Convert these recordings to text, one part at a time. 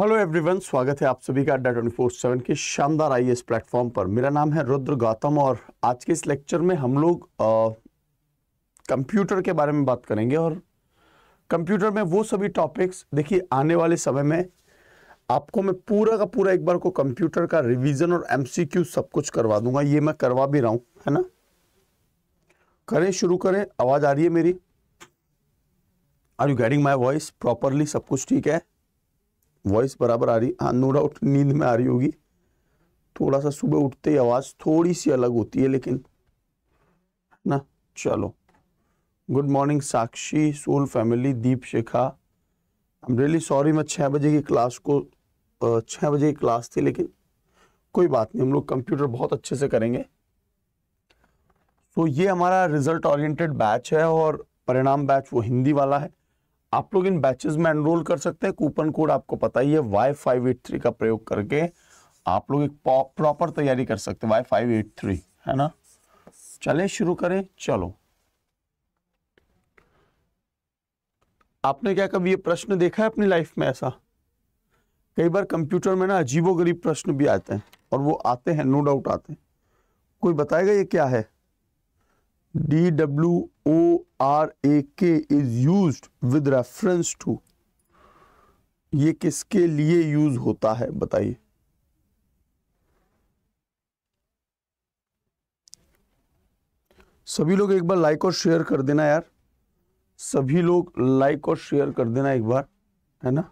Hello everyone स्वागत है आप सभी का अड्डा ट्वेंटी फोर सेवन के शानदार आई एस प्लेटफॉर्म पर मेरा नाम है रुद्र गौतम और आज के इस लेक्चर में हम लोग कंप्यूटर के बारे में बात करेंगे और कंप्यूटर में वो सभी टॉपिक्स देखिए आने वाले समय में आपको मैं पूरा का पूरा एक बार को कंप्यूटर का रिविज़न और एम सब कुछ करवा दूंगा ये मैं करवा भी रहा हूँ है ना करें शुरू करें आवाज़ आ रही है मेरी are you getting my voice properly सब कुछ ठीक है वॉइस बराबर आ रही हाँ नो डाउट नींद में आ रही होगी थोड़ा सा सुबह उठते ही आवाज़ थोड़ी सी अलग होती है लेकिन ना चलो good morning Sakshi soul family Deepshikha I am really sorry मैं छः बजे की क्लास को छः बजे की क्लास थी लेकिन कोई बात नहीं हम लोग कंप्यूटर बहुत अच्छे से करेंगे तो ये हमारा रिजल्ट ओरिएंटेड बैच है और परिणाम बैच वो हिंदी वाला है आप लोग इन बैचेस में एनरोल कर सकते हैं कूपन कोड आपको पता ही है वाई फाइव एट थ्री का प्रयोग करके आप लोग एक प्रॉपर तैयारी कर सकते हैं वाई फाइव एट थ्री है ना चले शुरू करें चलो आपने क्या कभी ये प्रश्न देखा है अपनी लाइफ में ऐसा कई बार कंप्यूटर में ना अजीबो गरीब प्रश्न भी आते हैं और वो आते हैं नो डाउट आते हैं कोई बताएगा ये क्या है D W O R A K is use with reference to ये किसके लिए यूज होता है बताइए सभी लोग एक बार लाइक और शेयर कर देना यार सभी लोग लाइक और शेयर कर देना एक बार है ना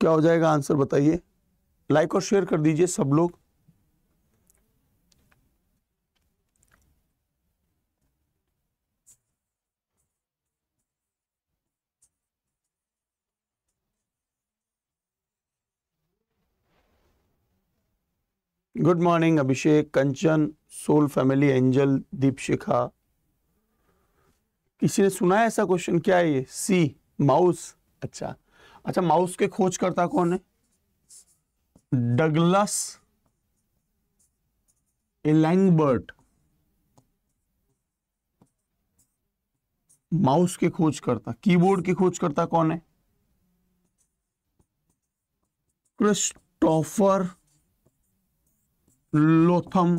क्या हो जाएगा आंसर बताइए लाइक और शेयर कर दीजिए सब लोग good morning Abhishek Kanchan soul family angel Deepshikha किसी ने सुना है ऐसा क्वेश्चन क्या है ये सी माउस अच्छा अच्छा माउस के खोज करता कौन है डगलस एलैंगबर्ट माउस के खोज करता कीबोर्ड के खोजकर्ता कौन है Christopher Latham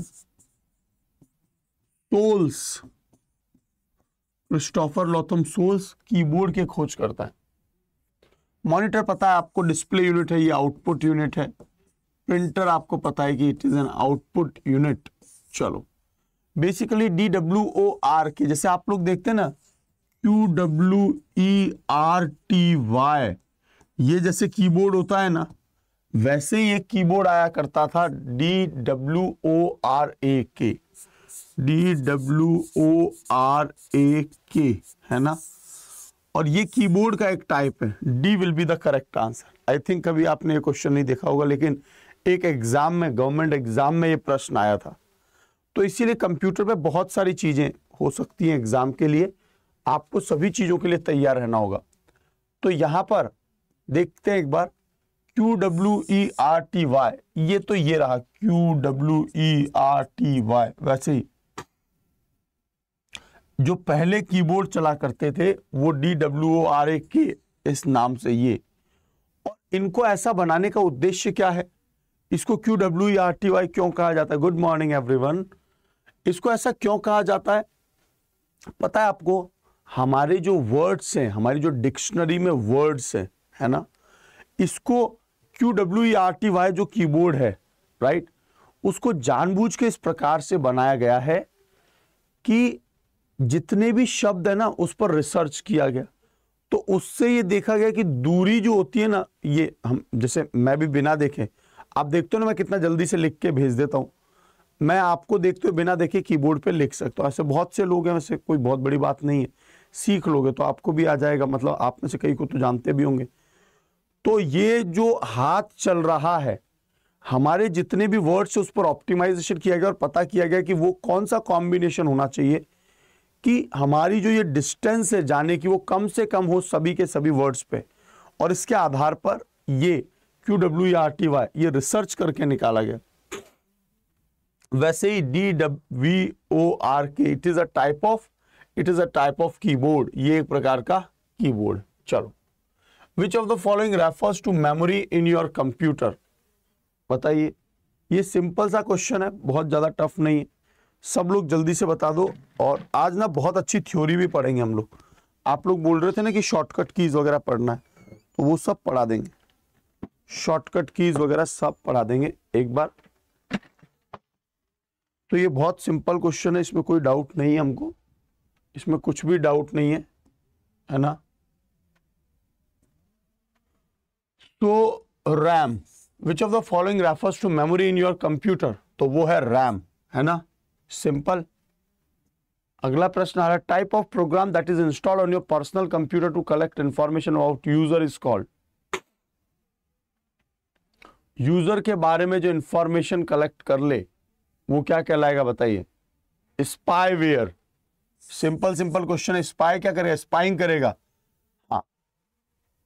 Sholes Christopher Latham Sholes keyboard के खोज करता है मॉनिटर पता है आपको डिस्प्ले यूनिट है ये आउटपुट यूनिट है प्रिंटर आपको पता है कि it is an output unit चलो basically D W O R K जैसे आप लोग देखते हैं ना Q W E R T Y ये जैसे कीबोर्ड होता है ना वैसे ये कीबोर्ड आया करता था D W O R A K D W O R A K है ना और ये कीबोर्ड का एक टाइप है D will be the correct answer I think कभी आपने ये क्वेश्चन नहीं देखा होगा लेकिन एक एग्ज़ाम में गवर्नमेंट एग्ज़ाम में ये प्रश्न आया था तो इसीलिए कंप्यूटर पे बहुत सारी चीज़ें हो सकती हैं एग्ज़ाम के लिए आपको सभी चीज़ों के लिए तैयार रहना होगा तो यहां पर देखते हैं एक बार Q W E R T Y ये तो ये रहा Q W E R T Y वैसे ही जो पहले कीबोर्ड चला करते थे वो डी डब्ल्यू आर ए के इस नाम से ये और इनको ऐसा बनाने का उद्देश्य क्या है इसको Q W R T Y क्यों कहा जाता है गुड मॉर्निंग एवरीवन इसको ऐसा क्यों कहा जाता है पता है आपको हमारे जो वर्ड्स हैं हमारी जो डिक्शनरी में वर्ड्स हैं है ना इसको Q W R T Y जो कीबोर्ड है राइट उसको जानबूझ के इस प्रकार से बनाया गया है कि जितने भी शब्द है ना उस पर रिसर्च किया गया तो उससे ये देखा गया कि दूरी जो होती है ना ये हम जैसे मैं भी बिना देखे आप देखते हो ना मैं कितना जल्दी से लिख के भेज देता हूँ मैं आपको देखते हुए बिना देखे कीबोर्ड पे लिख सकता हूँ ऐसे बहुत से लोग हैं वैसे कोई बहुत बड़ी बात नहीं है सीख लोगे तो आपको भी आ जाएगा मतलब आप में से कई को तो जानते भी होंगे तो ये जो हाथ चल रहा है हमारे जितने भी वर्ड्स उस पर ऑप्टिमाइजेशन किया गया और पता किया गया कि वो कौन सा कॉम्बिनेशन होना चाहिए कि हमारी जो ये डिस्टेंस है जाने की वो कम से कम हो सभी के सभी वर्ड्स पे और इसके आधार पर ये Q W R T Y ये रिसर्च करके निकाला गया वैसे ही D W O R K it is a type of it is a type of keyboard ये एक प्रकार का कीबोर्ड चलो which of the following refers to memory in your computer बताइए ये सिंपल सा क्वेश्चन है बहुत ज़्यादा टफ नहीं है सब लोग जल्दी से बता दो और आज ना बहुत अच्छी थ्योरी भी पढ़ेंगे हम लोग आप लोग बोल रहे थे ना कि शॉर्टकट कीज वगैरह पढ़ना है तो वो सब पढ़ा देंगे शॉर्टकट कीज वगैरह सब पढ़ा देंगे एक बार तो ये बहुत सिंपल क्वेश्चन है इसमें कोई डाउट नहीं है हमको इसमें कुछ भी डाउट नहीं है है ना तो RAM which of the following refers to memory in your computer तो वो है रैम है ना सिंपल अगला प्रश्न आ रहा है type of program that is installed on your personal computer to collect information about user is called user के बारे में जो इंफॉर्मेशन कलेक्ट कर ले वो क्या कहलाएगा बताइए स्पाईवेयर सिंपल सिंपल क्वेश्चन है स्पाई क्या करेगा स्पाइंग करेगा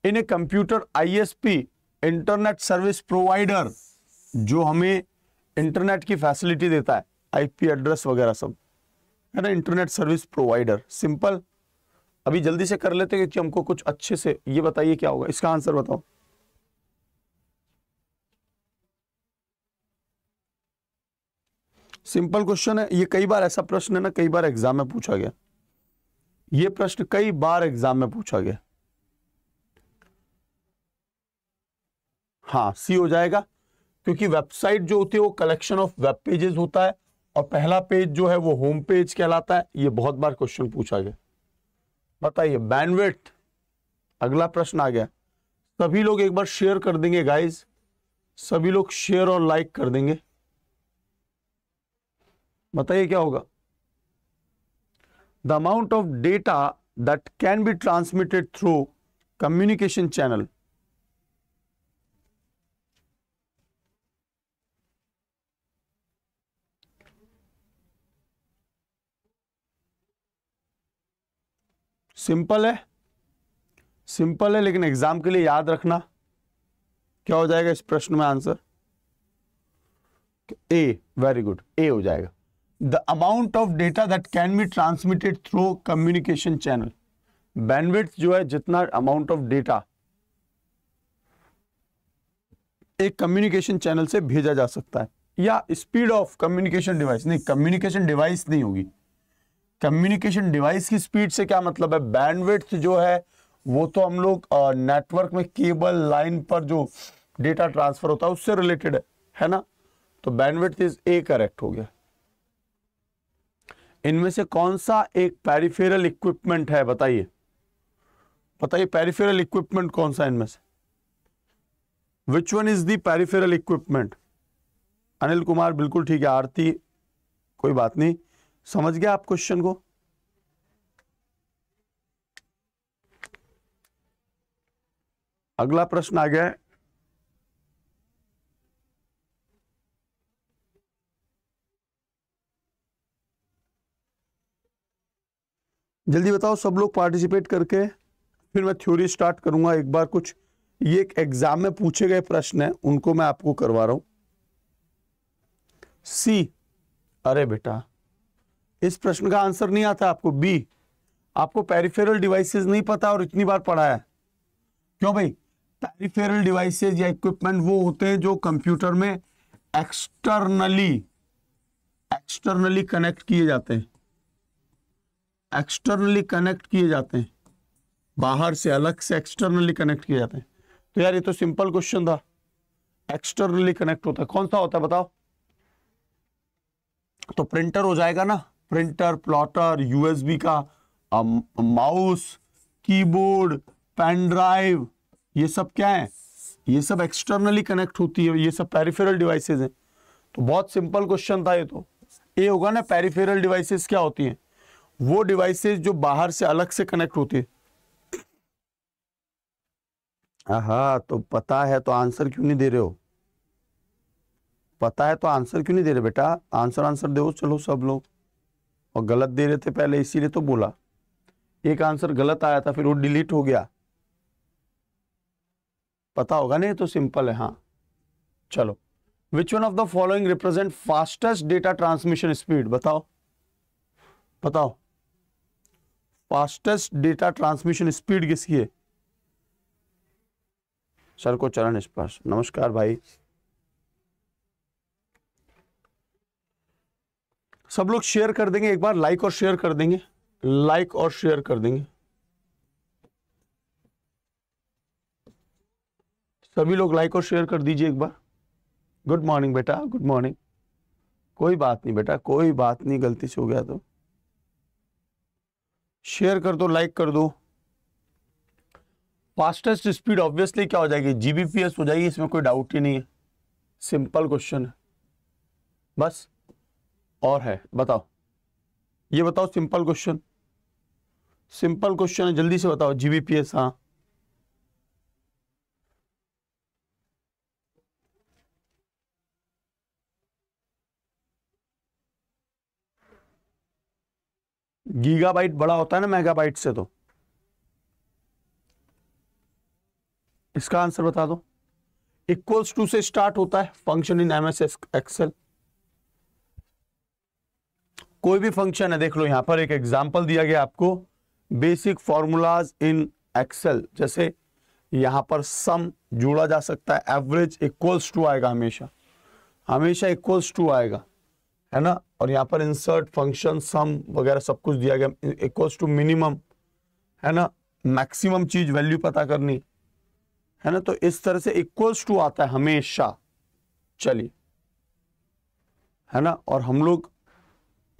in a computer ISP internet service provider जो हमें इंटरनेट की फैसिलिटी देता है आईपी एड्रेस वगैरह सब है ना इंटरनेट सर्विस प्रोवाइडर सिंपल अभी जल्दी से कर लेते हैं क्योंकि हमको कुछ अच्छे से ये बताइए क्या होगा इसका आंसर बताओ सिंपल क्वेश्चन है ये कई बार ऐसा प्रश्न है ना कई बार एग्जाम में पूछा गया ये प्रश्न कई बार एग्जाम में पूछा गया हाँ सी हो जाएगा क्योंकि वेबसाइट जो होती है वो कलेक्शन ऑफ वेब पेजेस होता है और पहला पेज जो है वो होम पेज कहलाता है ये बहुत बार क्वेश्चन पूछा गया बताइए बैंडविथ अगला प्रश्न आ गया सभी लोग एक बार शेयर कर देंगे गाइज सभी लोग शेयर और लाइक कर देंगे बताइए क्या होगा the amount of data that can be transmitted through communication channel simple है सिंपल है लेकिन एग्जाम के लिए याद रखना क्या हो जाएगा इस प्रश्न में answer A very good A हो जाएगा the amount of data that can be transmitted through communication channel bandwidth जो है जितना अमाउंट ऑफ डेटा एक कम्युनिकेशन चैनल से भेजा जा सकता है या स्पीड ऑफ कम्युनिकेशन डिवाइस नहीं कम्युनिकेशन डिवाइस नहीं होगी कम्युनिकेशन डिवाइस की स्पीड से क्या मतलब है बैंडविड्थ जो है वो तो हम लोग नेटवर्क में केबल लाइन पर जो डेटा ट्रांसफर होता है उससे रिलेटेड है है ना तो बैंडविड्थ इज ए करेक्ट हो गया इनमें से कौन सा एक पेरिफेरल इक्विपमेंट है बताइए बताइए पेरिफेरल इक्विपमेंट कौन सा इनमें से which one is the peripheral equipment Anil Kumar बिल्कुल ठीक है आरती कोई बात नहीं समझ गया आप क्वेश्चन को अगला प्रश्न आ गया जल्दी बताओ सब लोग पार्टिसिपेट करके फिर मैं थ्योरी स्टार्ट करूंगा एक बार कुछ ये एक एग्जाम में पूछे गए प्रश्न है उनको मैं आपको करवा रहा हूं सी अरे बेटा इस प्रश्न का आंसर नहीं आता आपको बी आपको पेरिफेरल डिवाइसेस नहीं पता और इतनी बार पढ़ा है क्यों भाई पेरिफेरल डिवाइसेस या इक्विपमेंट वो होते हैं जो कंप्यूटर में एक्सटर्नली एक्सटर्नली कनेक्ट किए जाते हैं एक्सटर्नली कनेक्ट किए जाते हैं बाहर से अलग से एक्सटर्नली कनेक्ट किए जाते हैं तो यार ये तो सिंपल क्वेश्चन था एक्सटर्नली कनेक्ट होता है कौन सा होता है बताओ तो प्रिंटर हो जाएगा ना प्रिंटर प्लॉटर यूएसबी का माउस कीबोर्ड पेन ड्राइव ये सब क्या है ये सब एक्सटर्नली कनेक्ट होती है ये सब पेरिफेरल डिवाइसेस हैं तो बहुत सिंपल क्वेश्चन था ये तो ये होगा ना पेरिफेरल डिवाइसेस क्या होती हैं वो डिवाइसेस जो बाहर से अलग से कनेक्ट होती है हाँ तो पता है तो आंसर क्यों नहीं दे रहे हो पता है तो आंसर क्यों नहीं दे रहे बेटा आंसर आंसर दो चलो सब लोग और गलत दे रहे थे पहले इसीलिए तो बोला एक आंसर गलत आया था फिर वो डिलीट हो गया पता होगा नहीं तो सिंपल है हाँ चलो which one of the following represent fastest data transmission speed बताओ बताओ फास्टेस्ट डेटा ट्रांसमिशन स्पीड किसकी है सर को चरण स्पर्श नमस्कार भाई सब लोग शेयर कर देंगे एक बार लाइक और शेयर कर देंगे लाइक और शेयर कर देंगे सभी लोग लाइक और शेयर कर दीजिए एक बार गुड मॉर्निंग बेटा गुड मॉर्निंग कोई बात नहीं बेटा कोई बात नहीं गलती से हो गया तो शेयर कर दो लाइक कर दो फास्टेस्ट स्पीड ऑब्वियसली क्या हो जाएगी जीबीपीएस हो जाएगी इसमें कोई डाउट ही नहीं है सिंपल क्वेश्चन है बस और है बताओ ये बताओ सिंपल क्वेश्चन सिंपल क्वेश्चन है जल्दी से बताओ जीबीपीएस हाँ गीगाबाइट बड़ा होता है ना मेगाबाइट से तो इसका आंसर बता दो इक्वल्स टू से स्टार्ट होता है फंक्शन इन एमएसएस एक्सेल कोई भी फंक्शन है देख लो यहां पर एक एग्जाम्पल दिया गया आपको बेसिक फॉर्मूलाज इन एक्सेल जैसे यहां पर सम जोड़ा जा सकता है एवरेज इक्वल्स टू आएगा हमेशा हमेशा इक्वल्स टू आएगा है ना और यहां पर इंसर्ट फंक्शन सम वगैरह सब कुछ दिया गया इक्वल्स टू मिनिमम है ना मैक्सिमम चीज वैल्यू पता करनी है ना तो इस तरह से इक्वल्स टू आता है हमेशा चलिए है ना और हम लोग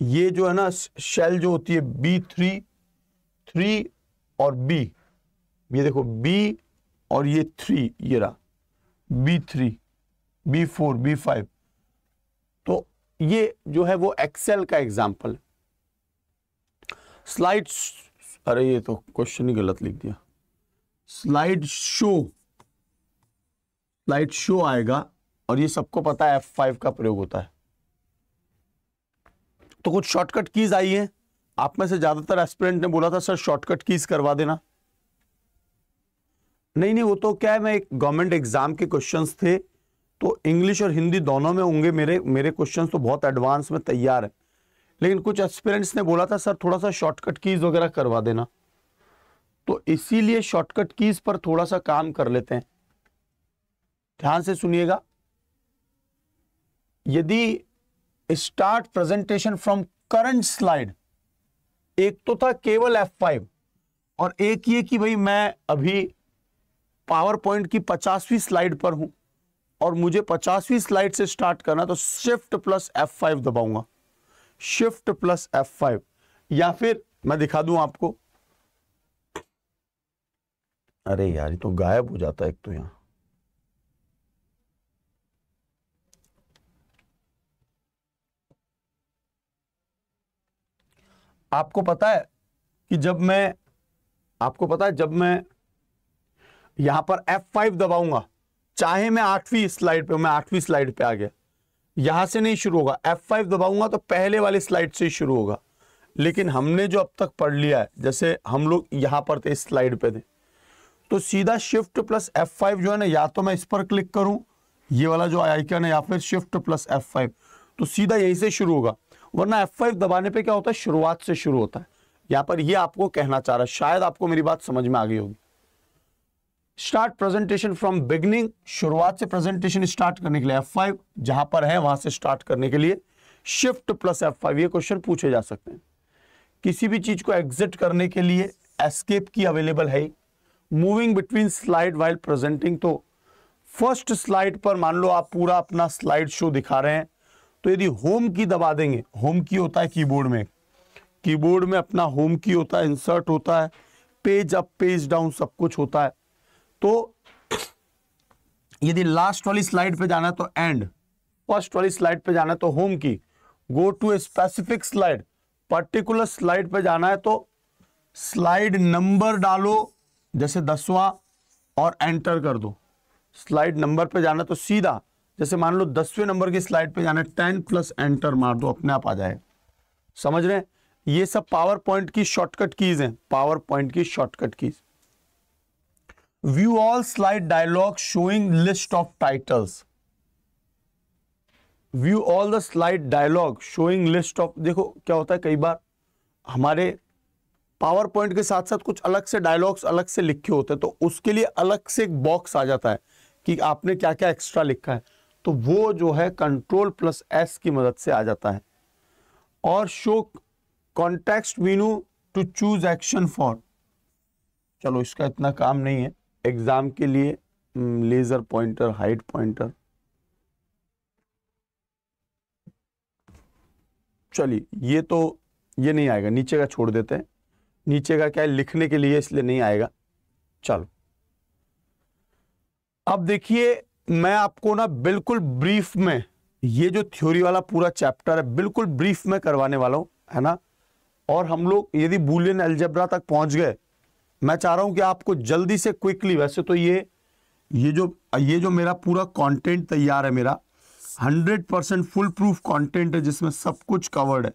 ये जो है ना शेल जो होती है बी थ्री थ्री और बी ये देखो बी और ये थ्री ये रहा B three B four B five तो ये जो है वो एक्सेल का एग्जाम्पल स्लाइड अरे ये तो क्वेश्चन ही गलत लिख दिया स्लाइड शो स्लाइड शो आएगा और ये सबको पता है एफ फाइव का प्रयोग होता है तो कुछ शॉर्टकट कीज आई है आप में से ज्यादातर एस्पिरेंट ने बोला था सर शॉर्टकट कीज करवा देना नहीं नहीं वो तो क्या है मैं एक गवर्नमेंट एग्जाम के क्वेश्चंस थे तो इंग्लिश और हिंदी दोनों में होंगे मेरे मेरे क्वेश्चंस तो बहुत एडवांस में तैयार है लेकिन कुछ एस्पिरेंट्स ने बोला था सर थोड़ा सा शॉर्टकट कीज वगैरह करवा देना तो इसीलिए शॉर्टकट कीज पर थोड़ा सा काम कर लेते हैं ध्यान से सुनिएगा यदि start presentation from current slide एक तो था केवल F5 और एक ये कि भाई मैं अभी पावर पॉइंट की पचासवीं स्लाइड पर हूं और मुझे पचासवीं स्लाइड से स्टार्ट करना तो शिफ्ट प्लस F5 दबाऊंगा शिफ्ट प्लस F5 या फिर मैं दिखा दूं आपको अरे यार ये तो गायब हो जाता है एक तो यहां आपको पता है कि जब मैं आपको पता है जब मैं यहां पर F5 दबाऊंगा चाहे मैं आठवीं स्लाइड पे मैं आठवीं स्लाइड पे आ गया यहां से नहीं शुरू होगा F5 दबाऊंगा तो पहले वाली स्लाइड से ही शुरू होगा लेकिन हमने जो अब तक पढ़ लिया है जैसे हम लोग यहां पर थे स्लाइड पे थे तो सीधा शिफ्ट प्लस F5 जो है ना या तो मैं इस पर क्लिक करूं ये वाला जो आइकन है या फिर शिफ्ट प्लस फाइव तो सीधा यहीं से शुरू होगा वरना एफ फाइव दबाने पर क्या होता है शुरुआत से शुरू होता है यहां पर यह आपको कहना चाह रहा है शायद आपको मेरी बात समझ में आ गई होगी स्टार्ट प्रेजेंटेशन फ्रॉम बिगनिंग शुरुआत से प्रेजेंटेशन स्टार्ट करने के लिए एफ फाइव जहां पर है वहां से स्टार्ट करने के लिए शिफ्ट प्लस एफ फाइव ये क्वेश्चन पूछे जा सकते हैं किसी भी चीज को एग्जिट करने के लिए एस्केप की अवेलेबल है moving between slide while presenting तो फर्स्ट स्लाइड पर मान लो आप पूरा अपना स्लाइड शो दिखा रहे हैं तो यदि होम की दबा देंगे होम की होता है कीबोर्ड में कीबोर्ड में अपना होम की होता है इंसर्ट होता है पेज अप पेज डाउन सब कुछ होता है तो यदि लास्ट वाली स्लाइड पे जाना है तो एंड फर्स्ट वाली स्लाइड पे जाना है तो home key go to a specific slide particular slide पे जाना है तो स्लाइड नंबर डालो जैसे दसवां और एंटर कर दो स्लाइड नंबर पे जाना तो सीधा जैसे मान लो दसवें नंबर की स्लाइड पे जाना टेन प्लस एंटर मार दो अपने आप आ जाए समझ रहे हैं ये सब पावर पॉइंट की शॉर्टकट कीज हैं पावर पॉइंट की shortcut keys view all slide dialog showing list of titles view all the slide dialog showing list of देखो क्या होता है कई बार हमारे पावर पॉइंट के साथ साथ कुछ अलग से डायलॉग्स अलग से लिखे होते हैं तो उसके लिए अलग से एक बॉक्स आ जाता है कि आपने क्या क्या एक्स्ट्रा लिखा है तो वो जो है कंट्रोल प्लस एस की मदद से आ जाता है और show context menu to choose action for चलो इसका इतना काम नहीं है एग्जाम के लिए लेजर पॉइंटर हाइट पॉइंटर चलिए ये तो ये नहीं आएगा नीचे का छोड़ देते हैं नीचे का क्या है लिखने के लिए इसलिए नहीं आएगा चलो अब देखिए मैं आपको ना बिल्कुल ब्रीफ में ये जो थ्योरी वाला पूरा चैप्टर है बिल्कुल ब्रीफ में करवाने वाला हूँ है ना और हम लोग यदि बुलियन एल्जेब्रा तक पहुँच गए मैं चाह रहा हूँ कि आपको जल्दी से क्विकली वैसे तो ये ये जो ये जो मेरा पूरा कंटेंट तैयार है मेरा 100 परसेंट फुल प्रूफ कॉन्टेंट है जिसमें सब कुछ कवर्ड है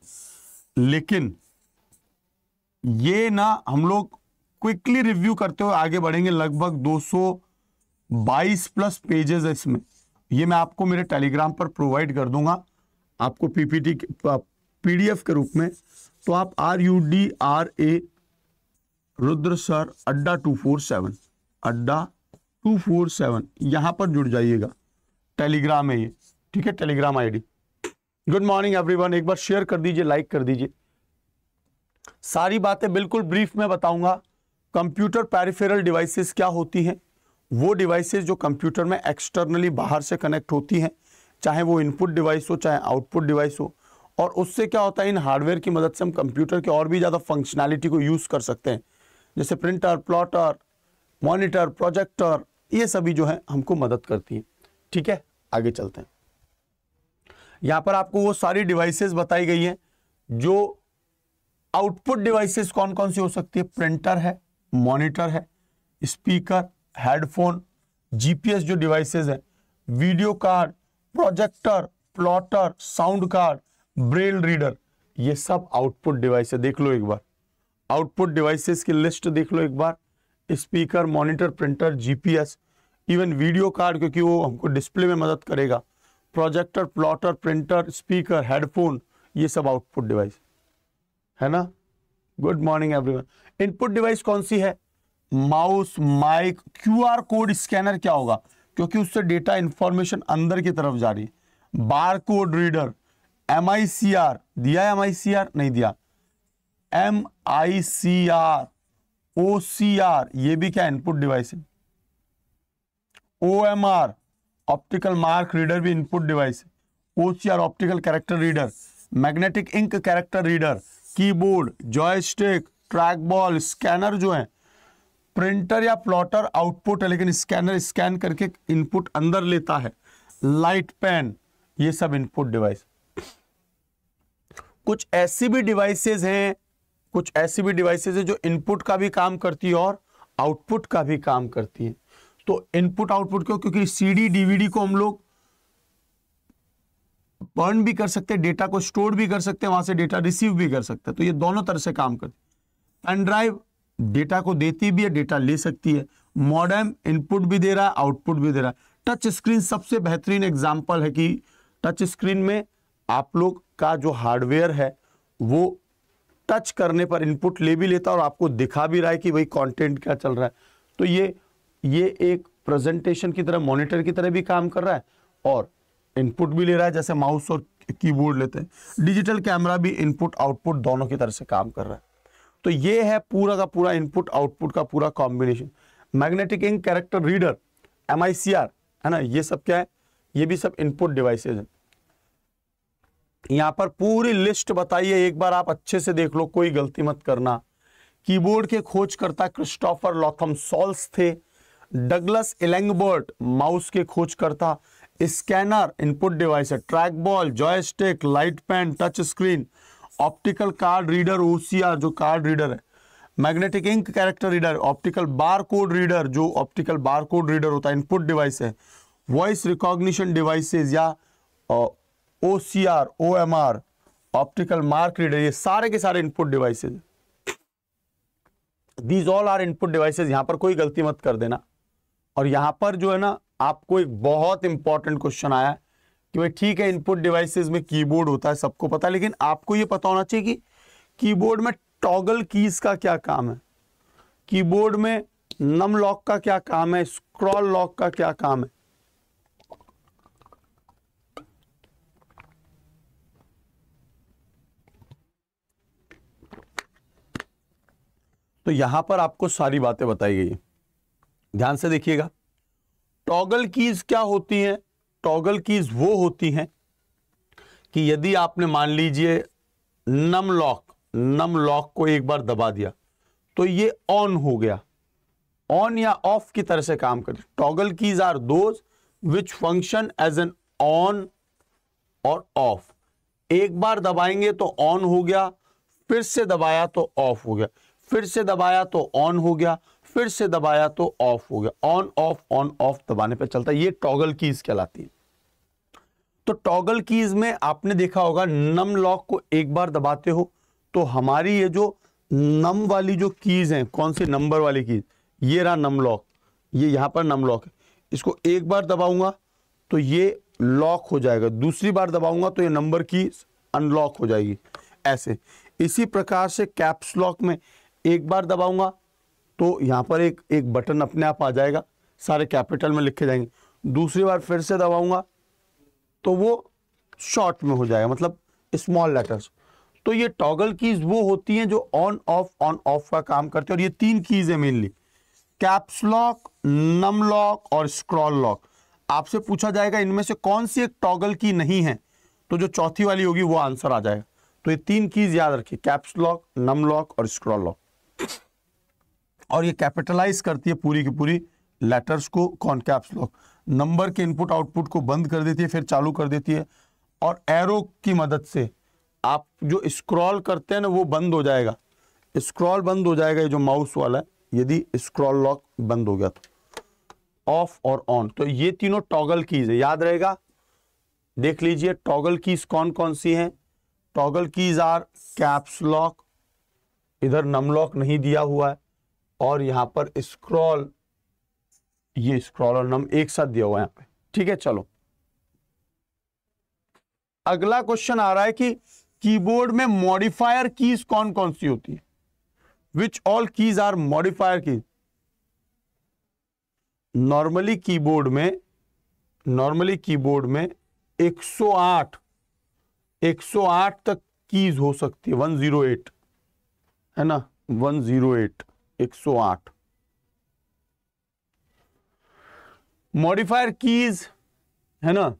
लेकिन ये ना हम लोग क्विकली रिव्यू करते हुए आगे बढ़ेंगे लगभग सौ 22 प्लस पेजेस है इसमें ये मैं आपको मेरे टेलीग्राम पर प्रोवाइड कर दूंगा आपको पीपीटी पीडीएफ के रूप में तो आप R U D R A Rudra sir Adda two four seven Adda two four seven यहां पर जुड़ जाइएगा टेलीग्राम है ये ठीक है telegram ID good morning everyone एक बार शेयर कर दीजिए लाइक कर दीजिए सारी बातें बिल्कुल ब्रीफ में बताऊंगा कंप्यूटर पैरिफेरल डिवाइसेस क्या होती हैं वो डिवाइसेस जो कंप्यूटर में एक्सटर्नली बाहर से कनेक्ट होती हैं चाहे वो इनपुट डिवाइस हो चाहे आउटपुट डिवाइस हो और उससे क्या होता है इन हार्डवेयर की मदद से हम कंप्यूटर के और भी ज़्यादा फंक्शनैलिटी को यूज़ कर सकते हैं जैसे प्रिंटर प्लॉटर मॉनिटर प्रोजेक्टर ये सभी जो है हमको मदद करती है ठीक है आगे चलते हैं यहाँ पर आपको वो सारी डिवाइसेस बताई गई हैं जो आउटपुट डिवाइसेस कौन कौन सी हो सकती है प्रिंटर है मॉनिटर है स्पीकर हेडफोन जीपीएस जो डिवाइसेस हैं video card projector plotter sound card braille reader ये सब आउटपुट डिवाइस है देख लो एक बार आउटपुट डिवाइसेस की लिस्ट देख लो एक बार speaker monitor printer GPS even video card क्योंकि वो हमको डिस्प्ले में मदद करेगा projector plotter printer speaker headphone ये सब आउटपुट डिवाइस है ना good morning everyone input device कौन सी है mouse mic QR code scanner क्या होगा क्योंकि उससे डेटा इंफॉर्मेशन अंदर की तरफ जा रही है bar code reader M I C R दिया एम आई सी आर नहीं दिया M I C R O C R ये भी क्या इनपुट डिवाइस है O M R optical mark reader भी इनपुट डिवाइस है O C R optical character reader magnetic ink character reader keyboard joystick trackball scanner जो है printer या plotter output है लेकिन स्कैनर स्कैन करके इनपुट अंदर लेता है लाइट पेन ये सब इनपुट डिवाइस कुछ ऐसी भी डिवाइसेज हैं कुछ ऐसी भी डिवाइसेज हैं जो इनपुट का भी काम करती है और आउटपुट का भी काम करती है तो इनपुट आउटपुट क्यों क्योंकि सीडी डीवीडी को हम लोग बर्न भी कर सकते हैं डेटा को स्टोर भी कर सकते हैं वहां से डेटा रिसीव भी कर सकते हैं तो ये दोनों तरह से काम करते हैं पेन ड्राइव डेटा को देती भी है डेटा ले सकती है मॉडर्म इनपुट भी दे रहा है आउटपुट भी दे रहा है टच स्क्रीन सबसे बेहतरीन एग्जाम्पल है कि टच स्क्रीन में आप लोग का जो हार्डवेयर है वो टच करने पर इनपुट ले भी लेता और आपको दिखा भी रहा है कि भाई कंटेंट क्या चल रहा है तो ये ये एक प्रेजेंटेशन की तरह मॉनिटर की तरह भी काम कर रहा है और इनपुट भी ले रहा है जैसे माउस और कीबोर्ड लेते हैं डिजिटल कैमरा भी इनपुट आउटपुट दोनों की तरह से काम कर रहा है तो ये है पूरा का पूरा इनपुट आउटपुट का पूरा combination magnetic ink character reader M है ना ये सब क्या है ये भी सब इनपुट डिवाइसेज है यहां पर पूरी लिस्ट बताइए एक बार आप अच्छे से देख लो कोई गलती मत करना कीबोर्ड के खोजकर्ता क्रिस्टोफर लॉथम सॉल्स थे डगलस इलेंगबर्ट माउस के खोजकर्ता स्कैनर इनपुट डिवाइस है track ball joystick light pen touch screen optical card reader OCR जो कार्ड रीडर है magnetic ink character reader optical bar code reader जो optical bar code reader होता है input device है voice recognition devices या O C R O M R optical mark reader ये सारे के सारे input devices these all are input devices यहां पर कोई गलती मत कर देना और यहां पर जो है ना आपको एक बहुत इंपॉर्टेंट क्वेश्चन आया है कि भाई ठीक है इनपुट डिवाइसेस में कीबोर्ड होता है सबको पता है लेकिन आपको ये पता होना चाहिए कि कीबोर्ड में टॉगल कीज का क्या काम है कीबोर्ड में नम लॉक का क्या काम है स्क्रॉल लॉक का क्या काम है तो यहां पर आपको सारी बातें बताई गई ध्यान से देखिएगा टॉगल कीज क्या होती हैं टॉगल कीज वो होती हैं कि यदि आपने मान लीजिए नम लॉक नम लॉक को एक बार दबा दिया तो ये ऑन हो गया ऑन या ऑफ की तरह से काम करती toggle keys are those which function as an on और ऑफ एक बार दबाएंगे तो ऑन हो गया फिर से दबाया तो ऑफ हो गया फिर से दबाया तो ऑन हो गया फिर से दबाया तो ऑफ हो गया ऑन ऑफ ऑन ऑफ दबाने पर चलता है ये टॉगल कीज कहलाती है तो टॉगल कीज में आपने देखा होगा नम लॉक को एक बार दबाते हो तो हमारी ये जो नम वाली जो कीज है कौन सी नंबर वाली कीज ये रहा नम लॉक ये यहां पर नम लॉक है इसको एक बार दबाऊंगा तो ये लॉक हो जाएगा दूसरी बार दबाऊंगा तो ये नंबर की अनलॉक हो जाएगी ऐसे इसी प्रकार से कैप्स लॉक में एक बार दबाऊंगा तो यहाँ पर एक एक बटन अपने आप आ जाएगा सारे कैपिटल में लिखे जाएंगे दूसरी बार फिर से दबाऊंगा तो वो शॉर्ट में हो जाएगा मतलब स्मॉल लेटर्स तो ये टॉगल कीज वो होती हैं जो ऑन ऑफ ऑन ऑफ का काम करते हैं और ये तीन कीज है mainly caps lock num lock और स्क्रॉल लॉक आपसे पूछा जाएगा इनमें से कौन सी एक टॉगल की नहीं है तो जो चौथी वाली होगी वो आंसर आ जाएगा तो ये तीन कीज याद रखिए कैप्स लॉक नम लॉक और स्क्रॉल लॉक और ये कैपिटलाइज करती है पूरी की पूरी लेटर्स को कॉन्कैप्स लॉक नंबर के इनपुट आउटपुट को बंद कर देती है फिर चालू कर देती है और एरो की मदद से आप जो स्क्रॉल करते हैं ना वो बंद हो जाएगा स्क्रॉल बंद हो जाएगा ये जो माउस वाला है यदि स्क्रॉल लॉक बंद हो गया तो ऑफ और ऑन तो ये तीनों टॉगल कीज है याद रहेगा देख लीजिए टॉगल कीज कौन कौन सी हैं toggle keys are caps lock इधर नम लॉक नहीं दिया हुआ है और यहां पर स्क्रॉल ये स्क्रॉल और नम एक साथ दिया हुआ है यहाँ पे ठीक है चलो अगला क्वेश्चन आ रहा है कि कीबोर्ड में मॉडिफायर कीज कौन कौन सी होती है which all keys are modifier keys normally keyboard में नॉर्मली कीबोर्ड में 108 108 तक कीज हो सकती है 108 है ना 108 108 मॉडिफायर कीज है ना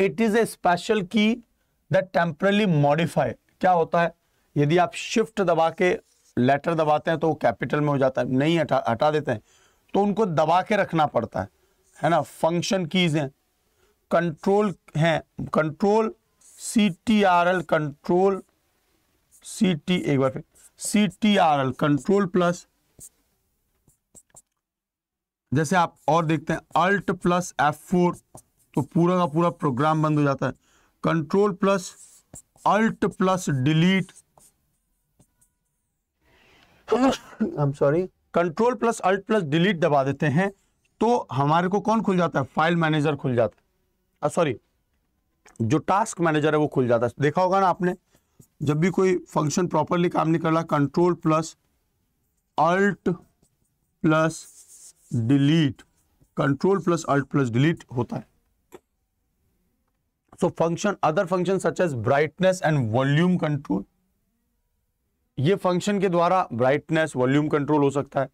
it is a special key that temporarily modify क्या होता है यदि आप शिफ्ट दबा के लेटर दबाते हैं तो वो कैपिटल में हो जाता है नहीं हटा हटा देते हैं तो उनको दबा के रखना पड़ता है है ना फंक्शन कीज हैं कंट्रोल हैं control C T R L control C T एक बार फिर C T R L control plus जैसे आप और देखते हैं अल्ट प्लस एफ फोर तो पूरा का पूरा प्रोग्राम बंद हो जाता है control plus alt plus delete I am sorry control plus alt plus delete दबा देते हैं तो हमारे को कौन खुल जाता है फाइल मैनेजर खुल जाता है सॉरी ah, जो टास्क मैनेजर है वो खुल जाता है देखा होगा ना आपने जब भी कोई फंक्शन प्रॉपरली काम नहीं कर रहा control plus alt plus delete control plus alt plus delete होता है so function other function such as brightness and volume control ये फंक्शन के द्वारा ब्राइटनेस वॉल्यूम कंट्रोल हो सकता है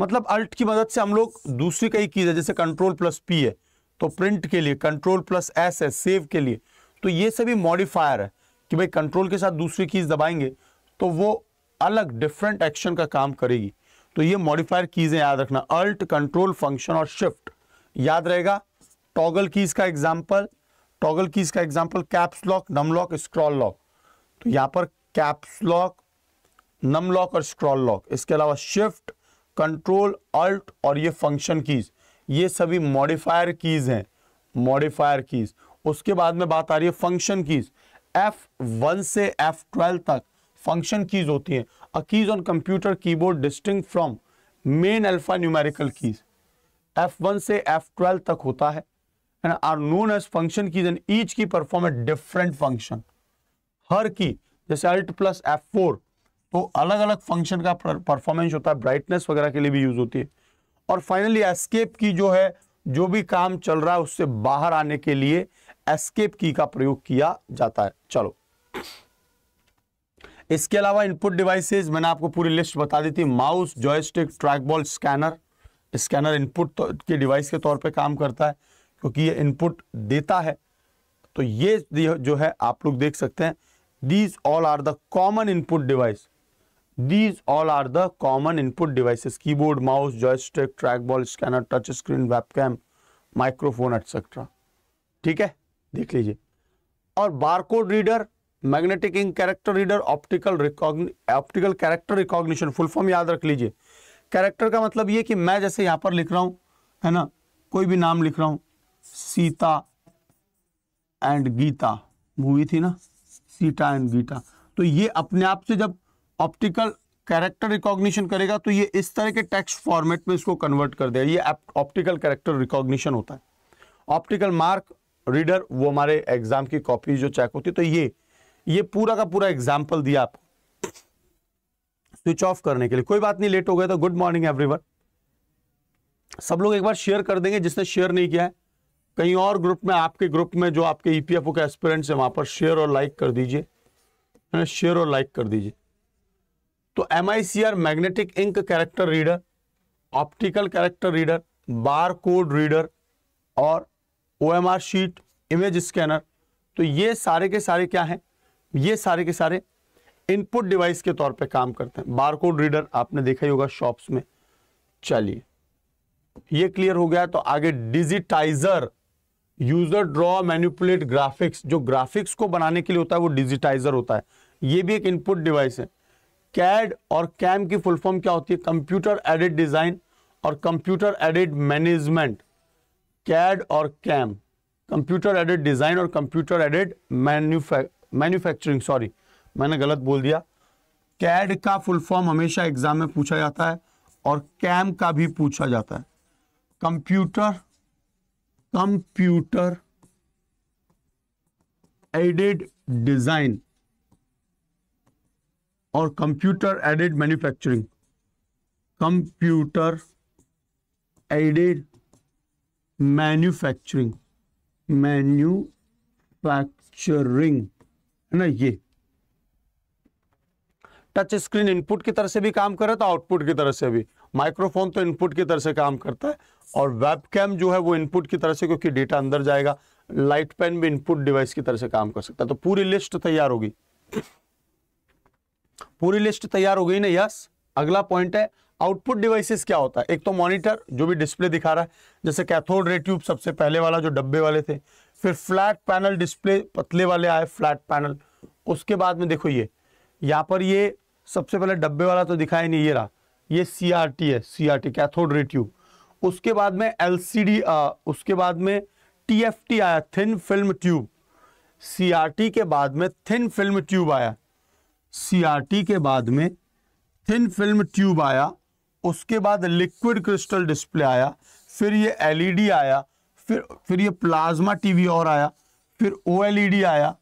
मतलब अल्ट की मदद से हम लोग दूसरी कई चीज है जैसे कंट्रोल प्लस पी है तो प्रिंट के लिए कंट्रोल प्लस एस है सेव के लिए तो ये सभी मॉडिफायर है कि भाई कंट्रोल के साथ दूसरी कीज दबाएंगे तो वो अलग डिफरेंट एक्शन का काम करेगी तो ये मॉडिफायर कीज़ें याद रखना अल्ट कंट्रोल फंक्शन और शिफ्ट याद रहेगा टॉगल कीज का एग्जाम्पल टॉगल कीज का example caps lock num lock scroll lock तो यहाँ पर कैप्स लॉक नम लॉक और स्क्रॉल लॉक इसके अलावा शिफ्ट कंट्रोल अल्ट और ये फंक्शन कीज ये सभी मॉडिफायर कीज हैं मॉडिफायर कीज उसके बाद में बात आ रही है फंक्शन कीज एफ वन से एफ ट्वेल्व तक फंक्शन कीज होती हैं uh keys on computer keyboard distinguished from main alpha numerical keys F one से एफ ट्वेल्व तक होता है and are known as function keys and each key perform a different function हर key जैसे alt plus F four तो अलग अलग function का परफॉर्मेंस होता है ब्राइटनेस वगैरह के लिए भी यूज होती है और फाइनली एस्केप की जो है जो भी काम चल रहा है उससे बाहर आने के लिए एस्केप की का प्रयोग किया जाता है चलो इसके अलावा इनपुट डिवाइसेस मैंने आपको पूरी लिस्ट बता दी थी mouse joystick trackball scanner scanner input तो के डिवाइस के तौर पे काम करता है क्योंकि ये इनपुट देता है तो ये जो है आप लोग देख सकते हैं these all are the common input device these all are the common input devices keyboard mouse joystick trackball scanner touch screen webcam microphone etcetera ठीक है देख लीजिए और barcode reader magnetic ink character reader optical optical character recognition full form याद रख लीजिए character का मतलब ये कि मैं जैसे यहाँ पर लिख रहा हूँ है ना कोई भी नाम लिख रहा हूँ सीता एंड गीता मूवी थी ना सीता एंड गीता तो ये अपने आप से जब ऑप्टिकल कैरेक्टर रिकॉग्निशन करेगा तो ये इस तरह के टेक्स्ट फॉर्मेट में इसको कन्वर्ट कर देगा ये ऑप्टिकल कैरेक्टर रिकॉग्निशन होता है ऑप्टिकल मार्क रीडर वो हमारे एग्जाम की कॉपी जो चेक होती है तो ये ये पूरा का पूरा एग्जाम्पल दिया आपको स्विच ऑफ करने के लिए कोई बात नहीं लेट हो गया तो गुड मॉर्निंग एवरीवन सब लोग एक बार शेयर कर देंगे जिसने शेयर नहीं किया है कहीं और ग्रुप में आपके ग्रुप में जो आपके ईपीएफओ e के एस्पिरेंट्स है वहां पर शेयर और लाइक कर दीजिए शेयर और लाइक कर दीजिए तो M magnetic ink character reader optical character reader bar code reader और ओ शीट इमेज स्कैनर तो ये सारे के सारे क्या हैं ये सारे के सारे इनपुट डिवाइस के तौर पे काम करते हैं बारकोड रीडर आपने देखा ही होगा शॉप्स में चलिए ये क्लियर हो गया तो आगे digitizer user draw manipulate graphics जो ग्राफिक्स को बनाने के लिए होता है वो डिजिटाइजर होता है ये भी एक इनपुट डिवाइस है कैड और कैम की फुल फॉर्म क्या होती है कंप्यूटर एडिट डिजाइन और कंप्यूटर एडिट मैनेजमेंट कैड और कैम कंप्यूटर एडेड डिज़ाइन और कंप्यूटर एडेड मैन्युफैक्चरिंग सॉरी मैंने गलत बोल दिया कैड का फुल फॉर्म हमेशा एग्जाम में पूछा जाता है और कैम का भी पूछा जाता है कंप्यूटर कंप्यूटर एडेड डिज़ाइन और computer aided manufacturing computer aided manufacturing manufacturing है ना ये टच स्क्रीन इनपुट की तरह से भी काम करे तो आउटपुट की तरह से भी माइक्रोफोन तो इनपुट की तरह से काम करता है और वेबकैम जो है वो इनपुट की तरह से क्योंकि डेटा अंदर जाएगा लाइट पेन भी इनपुट डिवाइस की तरह से काम कर सकता है तो पूरी लिस्ट तैयार होगी पूरी लिस्ट तैयार हो गई ना यस अगला पॉइंट है आउटपुट डिवाइसेस क्या होता है एक तो मॉनिटर जो भी डिस्प्ले दिखा रहा है जैसे कैथोड रे ट्यूब सबसे पहले वाला जो डब्बे वाले थे फिर फ्लैट पैनल डिस्प्ले पतले वाले आए फ्लैट पैनल उसके बाद में देखो ये यहाँ पर ये सबसे पहले डब्बे वाला तो दिखाई नहीं ये रहा ये सी आर टी है C R T cathode ray tube उसके बाद में एल सी डी उसके बाद में टी एफ टी आया thin film tube C R T के बाद में थिन फिल्म ट्यूब आया सी आर टी के बाद में थिन फिल्म ट्यूब आया उसके बाद लिक्विड क्रिस्टल डिस्प्ले आया फिर ये एलईडी e आया फिर फिर ये प्लाज्मा टीवी और आया फिर ओ e आया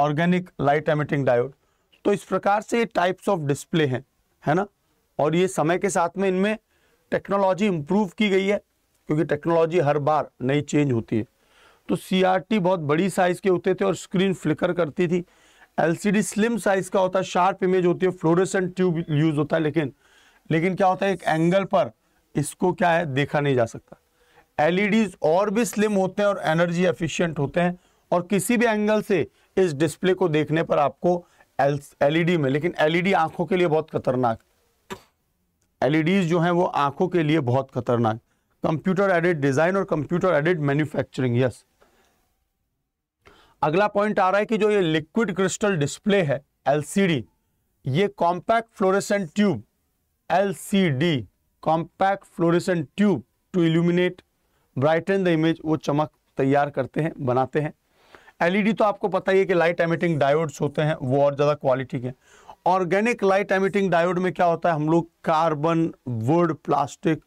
ऑर्गेनिक लाइट एमिटिंग डायोड तो इस प्रकार से ये टाइप्स ऑफ डिस्प्ले हैं है ना और ये समय के साथ में इनमें टेक्नोलॉजी इंप्रूव की गई है क्योंकि टेक्नोलॉजी हर बार नई चेंज होती है तो सीआरटी बहुत बड़ी साइज़ के होते थे और स्क्रीन फ्लिकर करती थी एलसीडी स्लिम साइज़ का होता है शार्प इमेज होती है फ्लोरेसेंट ट्यूब यूज़ होता है लेकिन लेकिन क्या होता है एक एंगल पर इसको क्या है देखा नहीं जा सकता एलईडी e और भी स्लिम होते हैं और एनर्जी एफिशिएंट होते हैं और किसी भी एंगल से इस डिस्प्ले को देखने पर आपको एलईडी e में लेकिन एलईडी e आंखों के लिए बहुत खतरनाक एलईडी जो है वो आंखों के लिए बहुत खतरनाक कंप्यूटर एडिट डिजाइन और कंप्यूटर एडिट मैन्युफैक्चरिंग यस अगला पॉइंट आ रहा है कि जो ये लिक्विड क्रिस्टल डिस्प्ले है एलसीडी ये compact fluorescent tube LCD compact fluorescent tube to illuminate brighten the image वो चमक तैयार करते हैं बनाते हैं एलईडी e तो आपको पता ही है कि लाइट एमिटिंग डायोड्स होते हैं वो और ज़्यादा क्वालिटी के ऑर्गेनिक लाइट एमिटिंग डायोड में क्या होता है हम लोग कार्बन वुड प्लास्टिक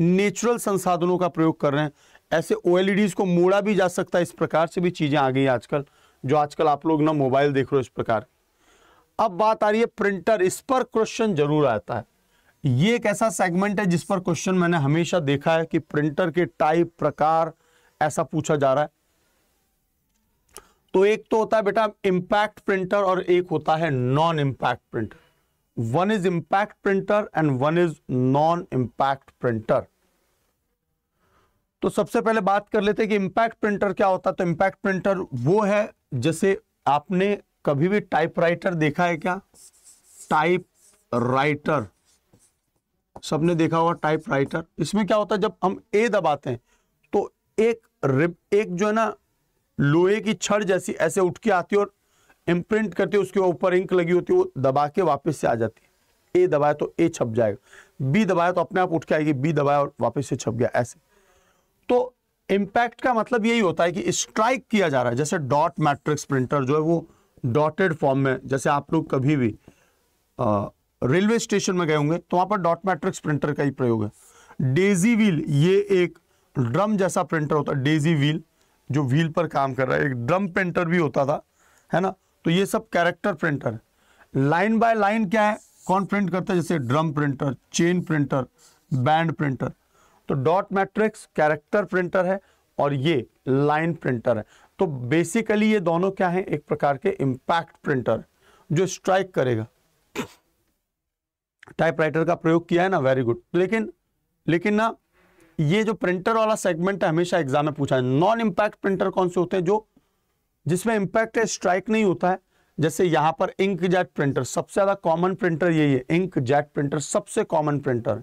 नेचुरल संसाधनों का प्रयोग कर रहे हैं ऐसे ओ e को मोड़ा भी जा सकता है इस प्रकार से भी चीज़ें आ गई आजकल जो आजकल आप लोग ना मोबाइल देख रहे हो इस प्रकार अब बात आ रही है प्रिंटर इस पर क्वेश्चन जरूर आता है ये एक ऐसा सेगमेंट है जिस पर क्वेश्चन मैंने हमेशा देखा है कि प्रिंटर के टाइप प्रकार ऐसा पूछा जा रहा है तो एक तो होता है बेटा इंपैक्ट प्रिंटर और एक होता है non impact printer one is impact printer and one is non impact printer तो सबसे पहले बात कर लेते हैं कि इंपैक्ट प्रिंटर क्या होता है तो इंपैक्ट प्रिंटर वो है जैसे आपने कभी भी टाइपराइटर देखा है क्या टाइप राइटर सबने देखा होगा टाइपराइटर इसमें क्या होता है जब हम ए दबाते हैं तो एक रिप एक जो है ना लोहे की छड़ जैसी ऐसे उठ के आती है और इम्प्रिंट है उसके ऊपर इंक लगी होती है वो दबा के वापस से आ जाती है ए दबाया तो ए छप जाएगा बी दबाया तो अपने आप उठ के आएगी बी दबाया और वापस से छप गया ऐसे तो इम्पैक्ट का मतलब यही होता है कि स्ट्राइक किया जा रहा है जैसे डॉट मैट्रिक्स प्रिंटर जो है वो डॉटेड फॉर्म में जैसे आप लोग कभी भी आ, रेलवे स्टेशन में गए होंगे तो वहां पर डॉट मैट्रिक्स प्रिंटर का ही प्रयोग है डेजी व्हील ये एक ड्रम जैसा प्रिंटर होता है डेजी व्हील जो व्हील पर काम कर रहा है एक ड्रम प्रिंटर भी होता था है ना तो ये सब character printer line by line क्या है कौन प्रिंट करता है जैसे drum printer chain printer band printer तो डॉट मैट्रिक्स कैरेक्टर प्रिंटर है और ये लाइन प्रिंटर है तो बेसिकली ये दोनों क्या है एक प्रकार के इम्पैक्ट प्रिंटर जो स्ट्राइक करेगा टाइपराइटर का प्रयोग किया है ना वेरी गुड लेकिन लेकिन ना ये जो प्रिंटर वाला सेगमेंट है हमेशा एग्जाम में पूछा है नॉन इम्पैक्ट प्रिंटर कौन से होते हैं जो जिसमें इम्पैक्ट स्ट्राइक नहीं होता है जैसे यहाँ पर इंक जेट प्रिंटर सबसे ज़्यादा कॉमन प्रिंटर यही है इंक जेट प्रिंटर सबसे कॉमन प्रिंटर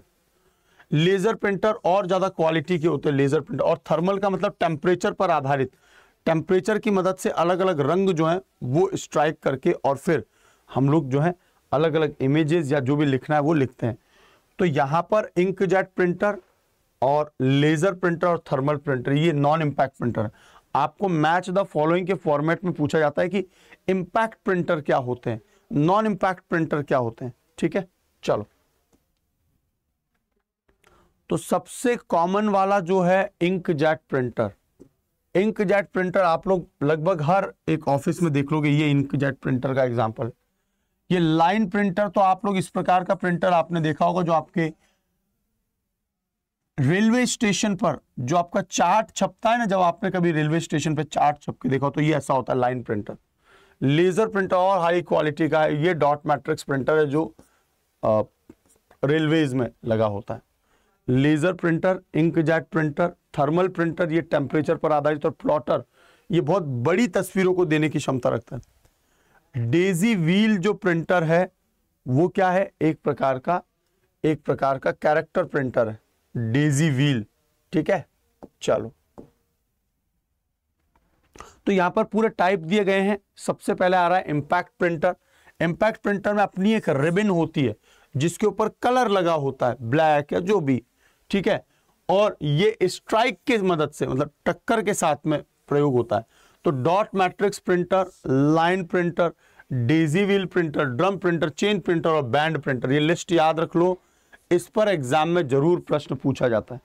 लेज़र प्रिंटर और ज़्यादा क्वालिटी के होते हैं लेज़र प्रिंटर और थर्मल का मतलब टेम्परेचर पर आधारित टेम्परेचर की मदद से अलग अलग रंग जो है वो स्ट्राइक करके और फिर हम लोग जो है अलग अलग इमेजेस या जो भी लिखना है वो लिखते हैं तो यहाँ पर इंकजेट प्रिंटर और लेजर प्रिंटर और थर्मल प्रिंटर ये नॉन इम्पैक्ट प्रिंटर आपको मैच द फॉलोइंग के फॉर्मेट में पूछा जाता है कि इम्पैक्ट प्रिंटर क्या होते हैं नॉन इम्पैक्ट प्रिंटर क्या होते हैं ठीक है चलो तो सबसे कॉमन वाला जो है इंकजेट प्रिंटर इंकजेट प्रिंटर आप लोग लगभग हर एक ऑफिस में देख लोगे ये इंकजेट प्रिंटर का एग्जांपल ये लाइन प्रिंटर तो आप लोग इस प्रकार का प्रिंटर आपने देखा होगा जो आपके रेलवे स्टेशन पर जो आपका चार्ट छपता है ना जब आपने कभी रेलवे स्टेशन पर चार्ट छप के देखा तो ये ऐसा होता है लाइन प्रिंटर लेजर प्रिंटर और हाई क्वालिटी का है ये डॉट मैट्रिक्स प्रिंटर है जो रेलवेज में लगा होता है laser printer jet printer thermal printer ये टेम्परेचर पर आधारित और प्लॉटर ये बहुत बड़ी तस्वीरों को देने की क्षमता रखता है डेजी व्हील जो प्रिंटर है वो क्या है एक प्रकार का एक प्रकार का कैरेक्टर प्रिंटर है डेजी व्हील ठीक है चलो तो यहां पर पूरे टाइप दिए गए हैं सबसे पहले आ रहा है इंपैक्ट प्रिंटर इंपैक्ट प्रिंटर में अपनी एक रिबिन होती है जिसके ऊपर कलर लगा होता है ब्लैक या जो भी ठीक है और ये स्ट्राइक के मदद से मतलब टक्कर के साथ में प्रयोग होता है तो dot matrix printer line printer daisy wheel printer drum printer chain printer और बैंड प्रिंटर ये लिस्ट याद रख लो इस पर एग्जाम में जरूर प्रश्न पूछा जाता है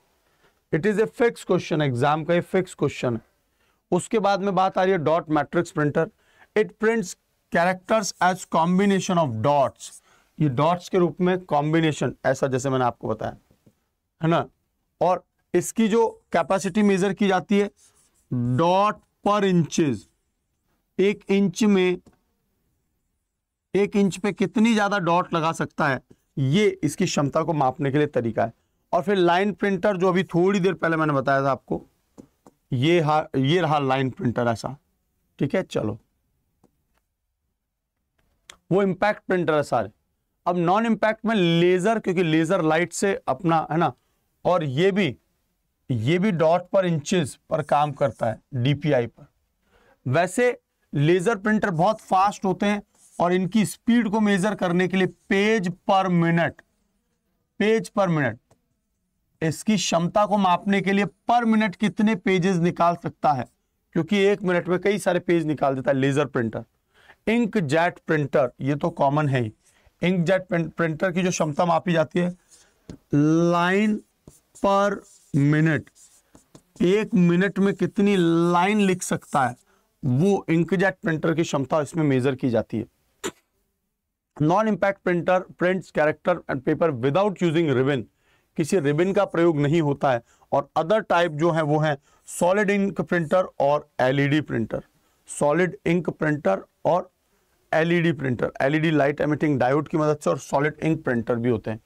it is a fix question exam का फिक्स क्वेश्चन है उसके बाद में बात आ रही है dot matrix printer it prints characters as combination of dots ये डॉट्स के रूप में कॉम्बिनेशन ऐसा जैसे मैंने आपको बताया है ना और इसकी जो कैपेसिटी मेजर की जाती है डॉट पर इंचेस एक इंच में एक इंच पे कितनी ज्यादा डॉट लगा सकता है ये इसकी क्षमता को मापने के लिए तरीका है और फिर लाइन प्रिंटर जो अभी थोड़ी देर पहले मैंने बताया था आपको ये ये रहा लाइन प्रिंटर ऐसा ठीक है चलो वो इंपैक्ट प्रिंटर है सारे अब नॉन इंपैक्ट में लेजर क्योंकि लेजर लाइट से अपना है ना और ये भी ये भी डॉट पर इंचेस पर काम करता है डीपीआई पर वैसे लेज़र प्रिंटर बहुत फास्ट होते हैं और इनकी स्पीड को मेज़र करने के लिए पेज पर मिनट पेज पर मिनट इसकी क्षमता को मापने के लिए पर मिनट कितने पेजेस निकाल सकता है क्योंकि एक मिनट में कई सारे पेज निकाल देता है laser printer ink jet printer ये तो कॉमन है ही इंक जेट प्रिंटर की जो क्षमता मापी जाती है लाइन पर मिनट एक मिनट में कितनी लाइन लिख सकता है वो इंकजेट प्रिंटर की क्षमता इसमें मेजर की जाती है non impact printer prints character and paper without using ribbon किसी रिबिन का प्रयोग नहीं होता है और अदर टाइप जो है वो है सॉलिड इंक प्रिंटर और LED printer solid ink printer और LED printer LED light emitting diode की मदद से और सॉलिड इंक प्रिंटर भी होते हैं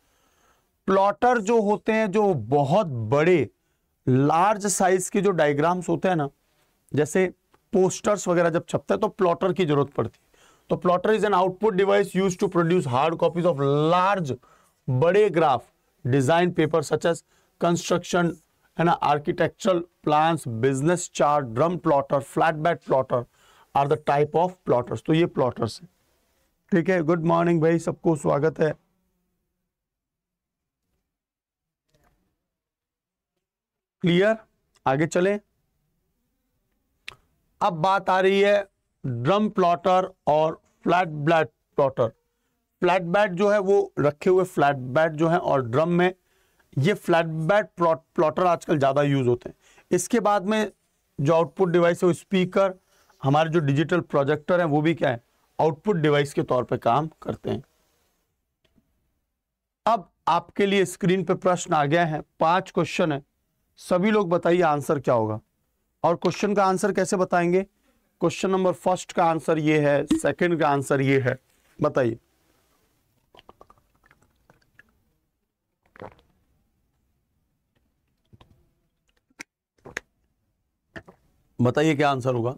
प्लॉटर जो होते हैं जो बहुत बड़े लार्ज साइज के जो डायग्राम्स होते हैं ना जैसे पोस्टर्स वगैरह जब छपता है तो प्लॉटर की जरूरत पड़ती है तो plotter is an output device use to produce hard copies of large बड़े graph design paper such as construction है ना architectural plan business chart drum plotter flat bed plotter are the type of plotters तो ये plotters है ठीक है good morning भाई सबको स्वागत है क्लियर आगे चले अब बात आ रही है ड्रम प्लॉटर और flat bed plotter flat bed जो है वो रखे हुए फ्लैट बैट जो है और ड्रम में ये फ्लैट बैट प्लॉट प्लॉटर आजकल ज़्यादा यूज होते हैं इसके बाद में जो आउटपुट डिवाइस है वो स्पीकर हमारे जो डिजिटल प्रोजेक्टर हैं वो भी क्या है आउटपुट डिवाइस के तौर पे काम करते हैं अब आपके लिए स्क्रीन पे प्रश्न आ गया है पांच क्वेश्चन है सभी लोग बताइए आंसर क्या होगा और क्वेश्चन का आंसर कैसे बताएंगे क्वेश्चन नंबर फर्स्ट का आंसर ये है सेकंड का आंसर ये है बताइए बताइए क्या आंसर होगा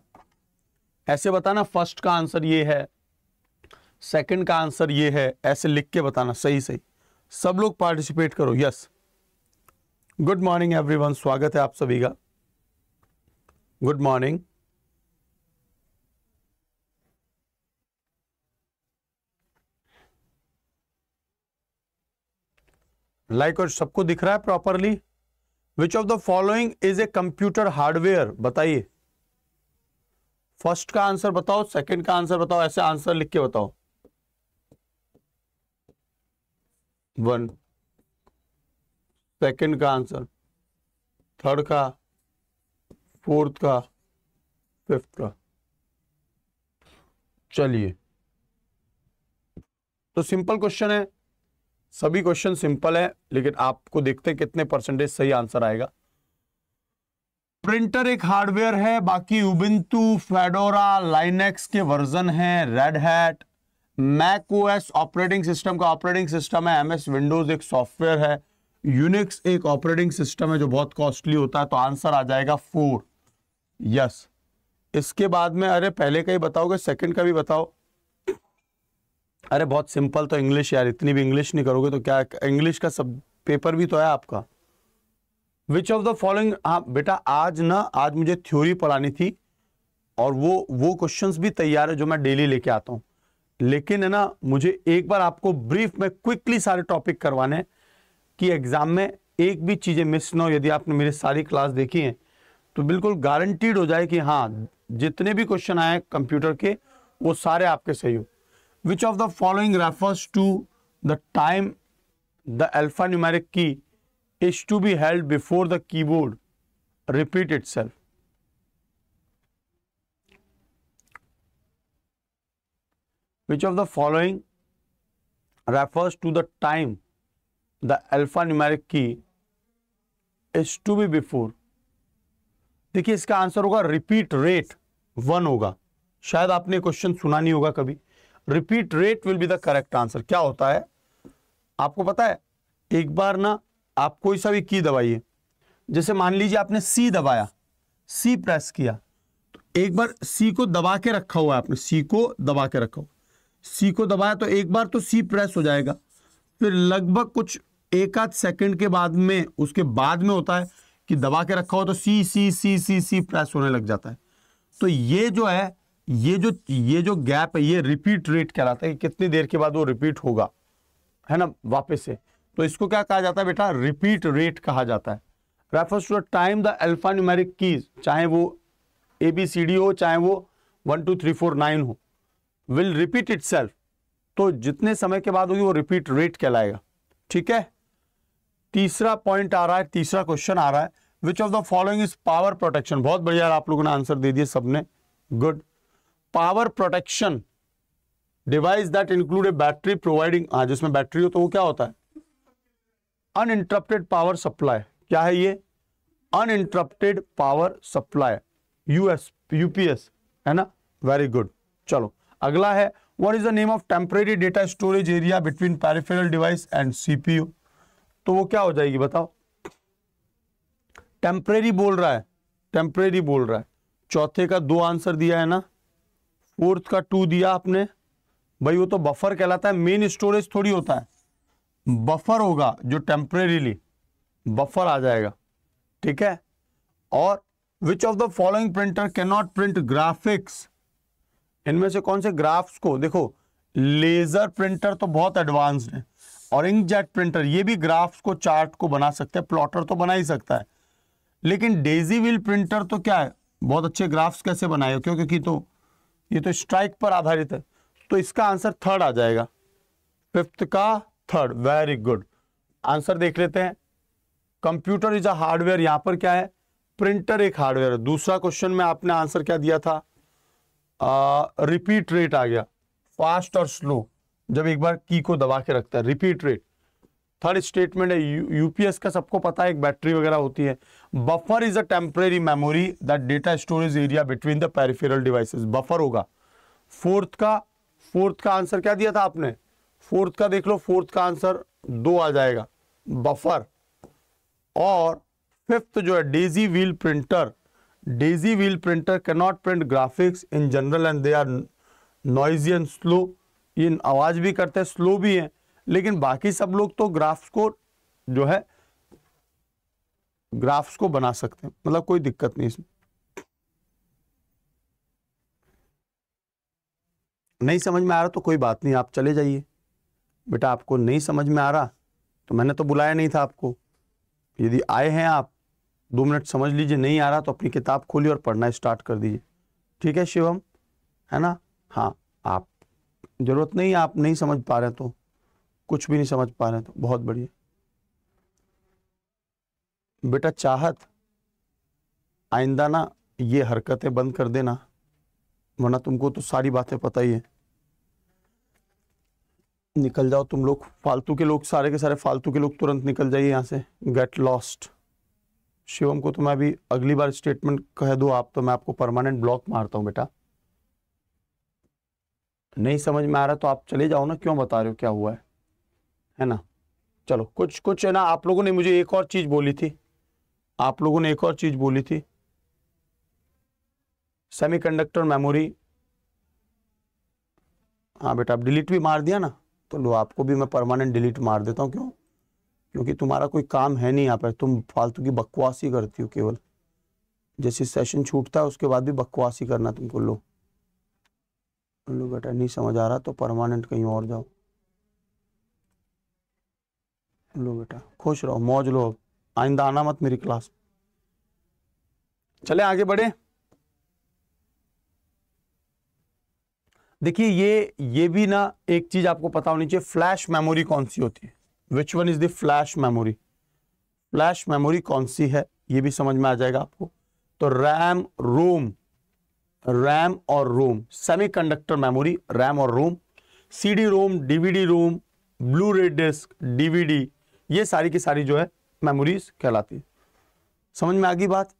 ऐसे बताना फर्स्ट का आंसर ये है सेकंड का आंसर ये है ऐसे लिख के बताना सही सही सब लोग पार्टिसिपेट करो यस गुड मॉर्निंग एवरीवन स्वागत है आप सभी का गुड मॉर्निंग लाइक और सबको दिख रहा है properly which of the following is a computer hardware बताइए फर्स्ट का आंसर बताओ सेकंड का आंसर बताओ ऐसे आंसर लिख के बताओ वन सेकंड का आंसर थर्ड का फोर्थ का फिफ्थ का चलिए तो सिंपल क्वेश्चन है सभी क्वेश्चन सिंपल है लेकिन आपको देखते हैं कितने परसेंटेज सही आंसर आएगा प्रिंटर एक हार्डवेयर है बाकी उबिंतु फेडोरा लाइनेक्स के वर्जन है Red Hat Mac OS operating system का ऑपरेटिंग सिस्टम है एमएस विंडोज एक सॉफ्टवेयर है यूनिक्स एक ऑपरेटिंग सिस्टम है जो बहुत कॉस्टली होता है तो आंसर आ जाएगा फोर यस इसके बाद में अरे पहले का ही बताओगे सेकंड का भी बताओ अरे बहुत सिंपल तो इंग्लिश यार इतनी भी इंग्लिश नहीं करोगे तो क्या इंग्लिश का सब पेपर भी तो है आपका विच ऑफ द फॉलोइंग हाँ बेटा आज ना आज मुझे थ्योरी पढ़ानी थी और वो वो क्वेश्चंस भी तैयार है जो मैं डेली लेके आता हूँ लेकिन है ना मुझे एक बार आपको ब्रीफ में क्विकली सारे टॉपिक करवाने हैं कि एग्ज़ाम में एक भी चीज़ें मिस ना हो यदि आपने मेरी सारी क्लास देखी है तो बिल्कुल गारंटीड हो जाए कि हाँ जितने भी क्वेश्चन आए कंप्यूटर के वो सारे आपके सही हो which of the following refers to the time the alpha numeric key is to be held before the keyboard repeat it self which of the following refers to the time alpha numeric key is to be before देखिए इसका answer होगा repeat rate one होगा शायद आपने question सुना नहीं होगा कभी repeat rate will be the correct answer क्या होता है आपको पता है एक बार ना आप कोई सा भी की दबाइए जैसे मान लीजिए आपने सी दबाया सी प्रेस किया तो एक बार सी को दबा के रखा हुआ है आपने सी को दबा के रखा हुआ सी को दबाया तो एक बार तो सी प्रेस हो जाएगा फिर लगभग कुछ एक आध सेकेंड के बाद में उसके बाद में होता है कि दबा के रखा हो तो सी सी सी सी सी प्रेस होने लग जाता है तो ये जो है ये जो ये जो गैप है ये रिपीट रेट कहलाता है कि कितनी देर के बाद वो रिपीट होगा है ना वापस से तो इसको क्या कहा जाता है बेटा रिपीट रेट कहा जाता है refers to time the alpha numeric keys चाहे वो ए बी सी डी हो चाहे वो one two three four nine हो विल रिपीट इट तो जितने समय के बाद होगी वो रिपीट रेट कहलाएगा ठीक है तीसरा पॉइंट आ रहा है तीसरा क्वेश्चन आ रहा है which of the following is power protection बहुत बढ़िया आप लोगों ने आंसर दे दिए सबने good power protection device that include a battery providing आज बैटरी हो तो वो क्या होता है अनइंटरप्टेड पावर सप्लाई क्या है ये uninterrupted power supply US UPS है ना वेरी गुड चलो अगला है what is the name of temporary data storage area between peripheral device and CPU तो वो क्या हो जाएगी बताओ टेम्परेरी बोल रहा है टेम्परेरी बोल रहा है चौथे का दो आंसर दिया है ना फोर्थ का टू दिया आपने भाई वो तो बफर कहलाता है मेन स्टोरेज थोड़ी होता है बफर होगा जो टेम्परेरीली बफर आ जाएगा ठीक है और which of the following printer can not print graphics इनमें से कौन से ग्राफ्स को देखो लेजर प्रिंटर तो बहुत एडवांस्ड है और इंकजेट प्रिंटर ये भी ग्राफ्स को चार्ट को बना सकते हैं प्लॉटर तो बना ही सकता है लेकिन डेजी व्हील प्रिंटर तो क्या है बहुत अच्छे ग्राफ्स कैसे बनाए क्यों क्योंकि तो ये तो स्ट्राइक पर आधारित है तो इसका आंसर थर्ड आ जाएगा फिफ्थ का थर्ड वेरी गुड आंसर देख लेते हैं कंप्यूटर इज अ हार्डवेयर यहां पर क्या है प्रिंटर एक हार्डवेयर है दूसरा क्वेश्चन में आपने आंसर क्या दिया था रिपीट रेट आ गया फास्ट और स्लो जब एक बार की को दबा के रखता है रिपीट रेट थर्ड स्टेटमेंट है यूपीएस का सबको पता है एक बैटरी वगैरह होती है buffer is a temporary memory that data storage area between the peripheral devices buffer होगा फोर्थ का फोर्थ का आंसर क्या दिया था आपने फोर्थ का देख लो फोर्थ का आंसर दो आ जाएगा बफर और फिफ्थ जो है daisy wheel printer daisy wheel printer cannot print graphics in general and they are noisy and slow ये आवाज़ भी करते हैं स्लो भी हैं लेकिन बाकी सब लोग तो ग्राफ्स को जो है ग्राफ्स को बना सकते हैं मतलब कोई दिक्कत नहीं इसमें नहीं समझ में आ रहा तो कोई बात नहीं आप चले जाइए बेटा आपको नहीं समझ में आ रहा तो मैंने तो बुलाया नहीं था आपको यदि आए हैं आप दो मिनट समझ लीजिए नहीं आ रहा तो अपनी किताब खोलिए और पढ़ना स्टार्ट कर दीजिए ठीक है शिवम है ना हाँ आप ज़रूरत नहीं आप नहीं समझ पा रहे तो कुछ भी नहीं समझ पा रहे तो बहुत बढ़िया बेटा चाहत आइंदा ना ये हरकतें बंद कर देना वरना तुमको तो सारी बातें पता ही है निकल जाओ तुम लोग फालतू के लोग सारे के सारे फालतू के लोग तुरंत निकल जाइए यहाँ से गेट लॉस्ट शिवम को तो मैं अभी अगली बार स्टेटमेंट कह दू आप तो मैं आपको परमानेंट ब्लॉक मारता हूँ बेटा नहीं समझ में आ रहा तो आप चले जाओ ना क्यों बता रहे हो क्या हुआ है है ना चलो कुछ कुछ है ना आप लोगों ने मुझे एक और चीज़ बोली थी आप लोगों ने एक और चीज़ बोली थी सेमीकंडक्टर मेमोरी हाँ बेटा आप डिलीट भी मार दिया ना तो लो आपको भी मैं परमानेंट डिलीट मार देता हूँ क्यों क्योंकि तुम्हारा कोई काम है नहीं यहाँ पर तुम फालतू की बकवासी करती हो केवल जैसे सेशन छूटता है उसके बाद भी बकवासी करना तुमको लो लो बेटा नहीं समझ आ रहा तो परमानेंट कहीं और जाओ लो बेटा खुश रहो मौज लो अब आइंदा आना मत मेरी क्लास चले आगे बढ़े देखिए ये ये भी ना एक चीज आपको पता होनी चाहिए फ्लैश मेमोरी कौन सी होती है which one is the flash memory flash memory कौन सी है ये भी समझ में आ जाएगा आपको तो रैम रोम रैम और रोम सेमीकंडक्टर मेमोरी रैम और ROM CD ROM DVD ROM Blu ray disc DVD ये सारी की सारी जो है मेमोरीज कहलाती है समझ में आ गई बात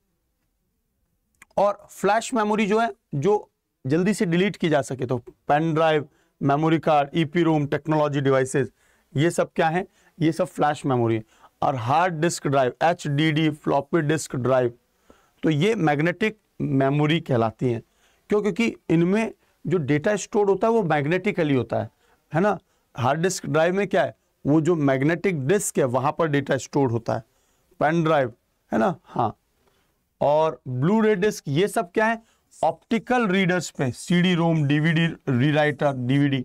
और फ्लैश मेमोरी जो है जो जल्दी से डिलीट की जा सके तो pen drive memory card EP ROM technology devices ये सब क्या है ये सब फ्लैश मेमोरी है और hard disk drive H D D floppy disk drive तो ये मैग्नेटिक मेमोरी कहलाती हैं क्यों क्योंकि इनमें जो डेटा स्टोर होता है वो मैग्नेटिकली होता है है ना हार्ड डिस्क ड्राइव में क्या है वो जो मैग्नेटिक डिस्क है वहां पर डेटा स्टोर होता है पेन ड्राइव है ना हाँ और ब्लू रे डिस्क ये सब क्या है ऑप्टिकल रीडर्स पे CD ROM DVD rewriter DVD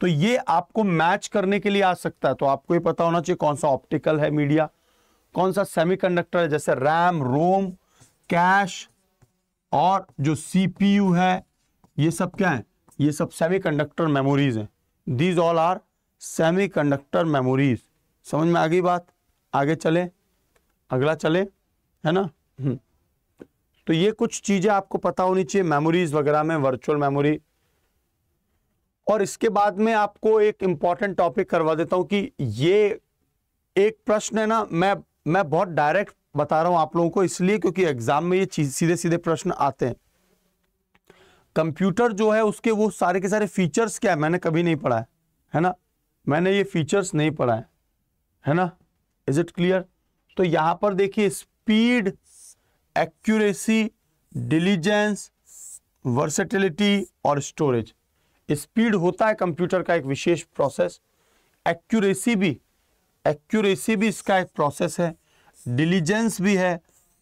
तो ये आपको मैच करने के लिए आ सकता है तो आपको ये पता होना चाहिए कौन सा ऑप्टिकल है मीडिया कौन सा सेमीकंडक्टर है जैसे रैम रोम कैश और जो सीपीयू है ये सब क्या है ये सब सेमीकंडक्टर मेमोरीज हैं these all are semiconductor memories समझ में आ गई बात आगे चले अगला चले है ना हम्म। तो ये कुछ चीज़ें आपको पता होनी चाहिए मेमोरीज वगैरह में वर्चुअल मेमोरी और इसके बाद में आपको एक इंपॉर्टेंट टॉपिक करवा देता हूँ कि ये एक प्रश्न है ना मैं मैं बहुत डायरेक्ट बता रहा हूं आप लोगों को इसलिए क्योंकि एग्जाम में ये चीज सीधे सीधे प्रश्न आते हैं कंप्यूटर जो है उसके वो सारे के सारे फीचर्स क्या है मैंने कभी नहीं पढ़ा है है ना मैंने ये फीचर्स नहीं पढ़ा है है ना इज इट क्लियर तो यहाँ पर देखिए स्पीड एक्यूरेसी डिलीजेंस वर्सेटिलिटी और स्टोरेज स्पीड होता है कंप्यूटर का एक विशेष प्रोसेस एक्यूरेसी भी एक्यूरेसी भी इसका एक प्रोसेस है डिलीजेंस भी है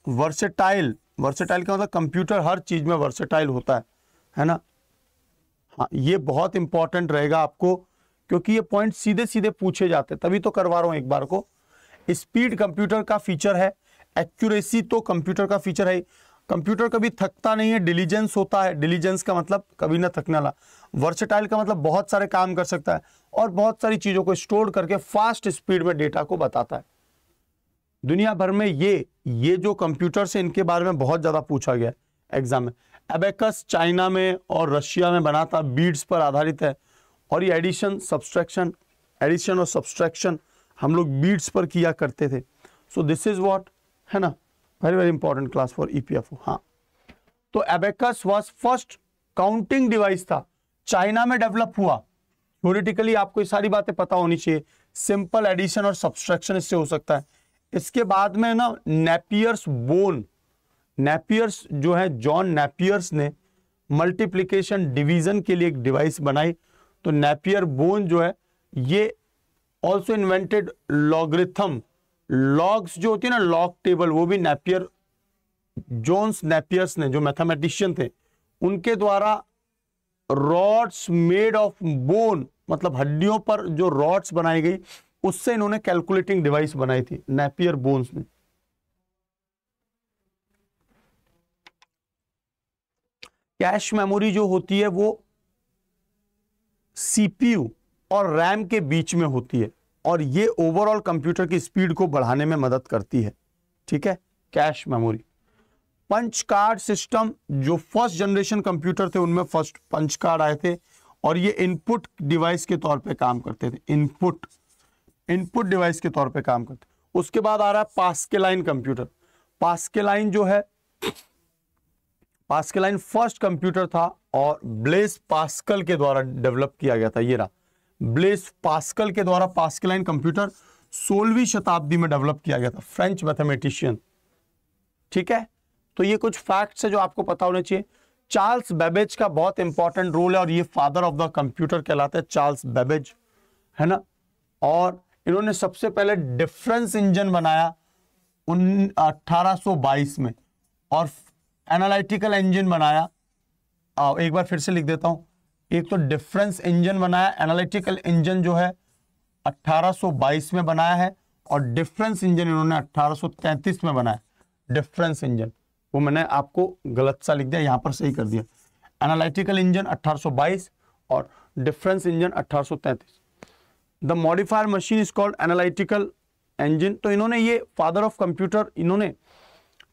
वर्सेटाइल वर्सेटाइल का मतलब कंप्यूटर हर चीज़ में वर्सेटाइल होता है है ना हाँ ये बहुत इंपॉर्टेंट रहेगा आपको क्योंकि ये पॉइंट सीधे सीधे पूछे जाते हैं तभी तो करवा रहा हूं एक बार को स्पीड कंप्यूटर का फीचर है एक्यूरेसी तो कंप्यूटर का फीचर है कंप्यूटर कभी थकता नहीं है डिलीजेंस होता है डिलीजेंस का मतलब कभी ना थकने वाला वर्सेटाइल का मतलब बहुत सारे काम कर सकता है और बहुत सारी चीज़ों को स्टोर करके फास्ट स्पीड में डेटा को बताता है दुनिया भर में ये ये जो कंप्यूटर से इनके बारे में बहुत ज़्यादा पूछा गया एग्जाम में एबेकस चाइना में और रशिया में बना था बीड्स पर आधारित है और ये एडिशन सब्सट्रैक्शन एडिशन और सब्सट्रैक्शन हम लोग बीड्स पर किया करते थे सो दिस इज़ वॉट है ना very very important class for E P F O हाँ तो abacus was first counting device था चाइना में डेवलप हुआ थ्योरिटिकली आपको ये सारी बातें पता होनी चाहिए सिंपल एडिशन और सब्सट्रैक्शन इससे हो सकता है इसके बाद में ना नेपियर्स बोन नेपियर्स जो है जॉन नेपियर्स ने मल्टीप्लीकेशन डिवीजन के लिए एक डिवाइस बनाई तो नेपियर बोन जो है ये ऑल्सो इन्वेंटेड लॉग्रिथम लॉग्स जो होती है ना लॉग टेबल वो भी नेपियर जोन्स नेपियर्स ने जो मैथमेटिशियन थे उनके द्वारा रॉड्स मेड ऑफ बोन मतलब हड्डियों पर जो रॉड्स बनाई गई उससे इन्होंने कैलकुलेटिंग डिवाइस बनाई थी नेपियर बोन्स में कैश मेमोरी जो होती है वो सीपीयू और रैम के बीच में होती है और ये ओवरऑल कंप्यूटर की स्पीड को बढ़ाने में मदद करती है ठीक है cache memory punch card system जो फर्स्ट जनरेशन कंप्यूटर थे उनमें फर्स्ट पंच कार्ड आए थे और ये इनपुट डिवाइस के तौर पे काम करते थे इनपुट इनपुट डिवाइस के तौर पे काम करते उसके बाद आ रहा है पास्केलाइन कंप्यूटर पास्केलाइन जो है पास्केलाइन फर्स्ट कंप्यूटर था और ब्लेस पास्कल के द्वारा डेवलप किया गया था ये रहा ब्लेस पास्कल के द्वारा पास्केलाइन कंप्यूटर सोलहवीं शताब्दी में डेवलप किया गया था फ्रेंच मैथमेटिशियन ठीक है तो ये कुछ फैक्ट्स है जो आपको पता होने चाहिए चार्ल्स बेबेज का बहुत इंपॉर्टेंट रोल है और ये फादर ऑफ द कंप्यूटर कहलाते हैं चार्ल्स बेबेज है ना और इन्होंने सबसे पहले डिफरेंस इंजन बनाया उन अठारह में और एनालिटिकल इंजन बनाया आ, एक बार फिर से लिख देता हूं एक तो डिफरेंस इंजन बनाया एनालिटिकल इंजन जो है 1822 में बनाया है और डिफरेंस इंजन इन्होंने 1833 में बनाया डिफरेंस इंजन वो मैंने आपको गलत सा लिख दिया यहां पर सही कर दिया एनालिटिकल इंजन 1822 और difference engine 1833 the modifier machine is called analytical engine तो इन्होंने ये फादर ऑफ कंप्यूटर इन्होंने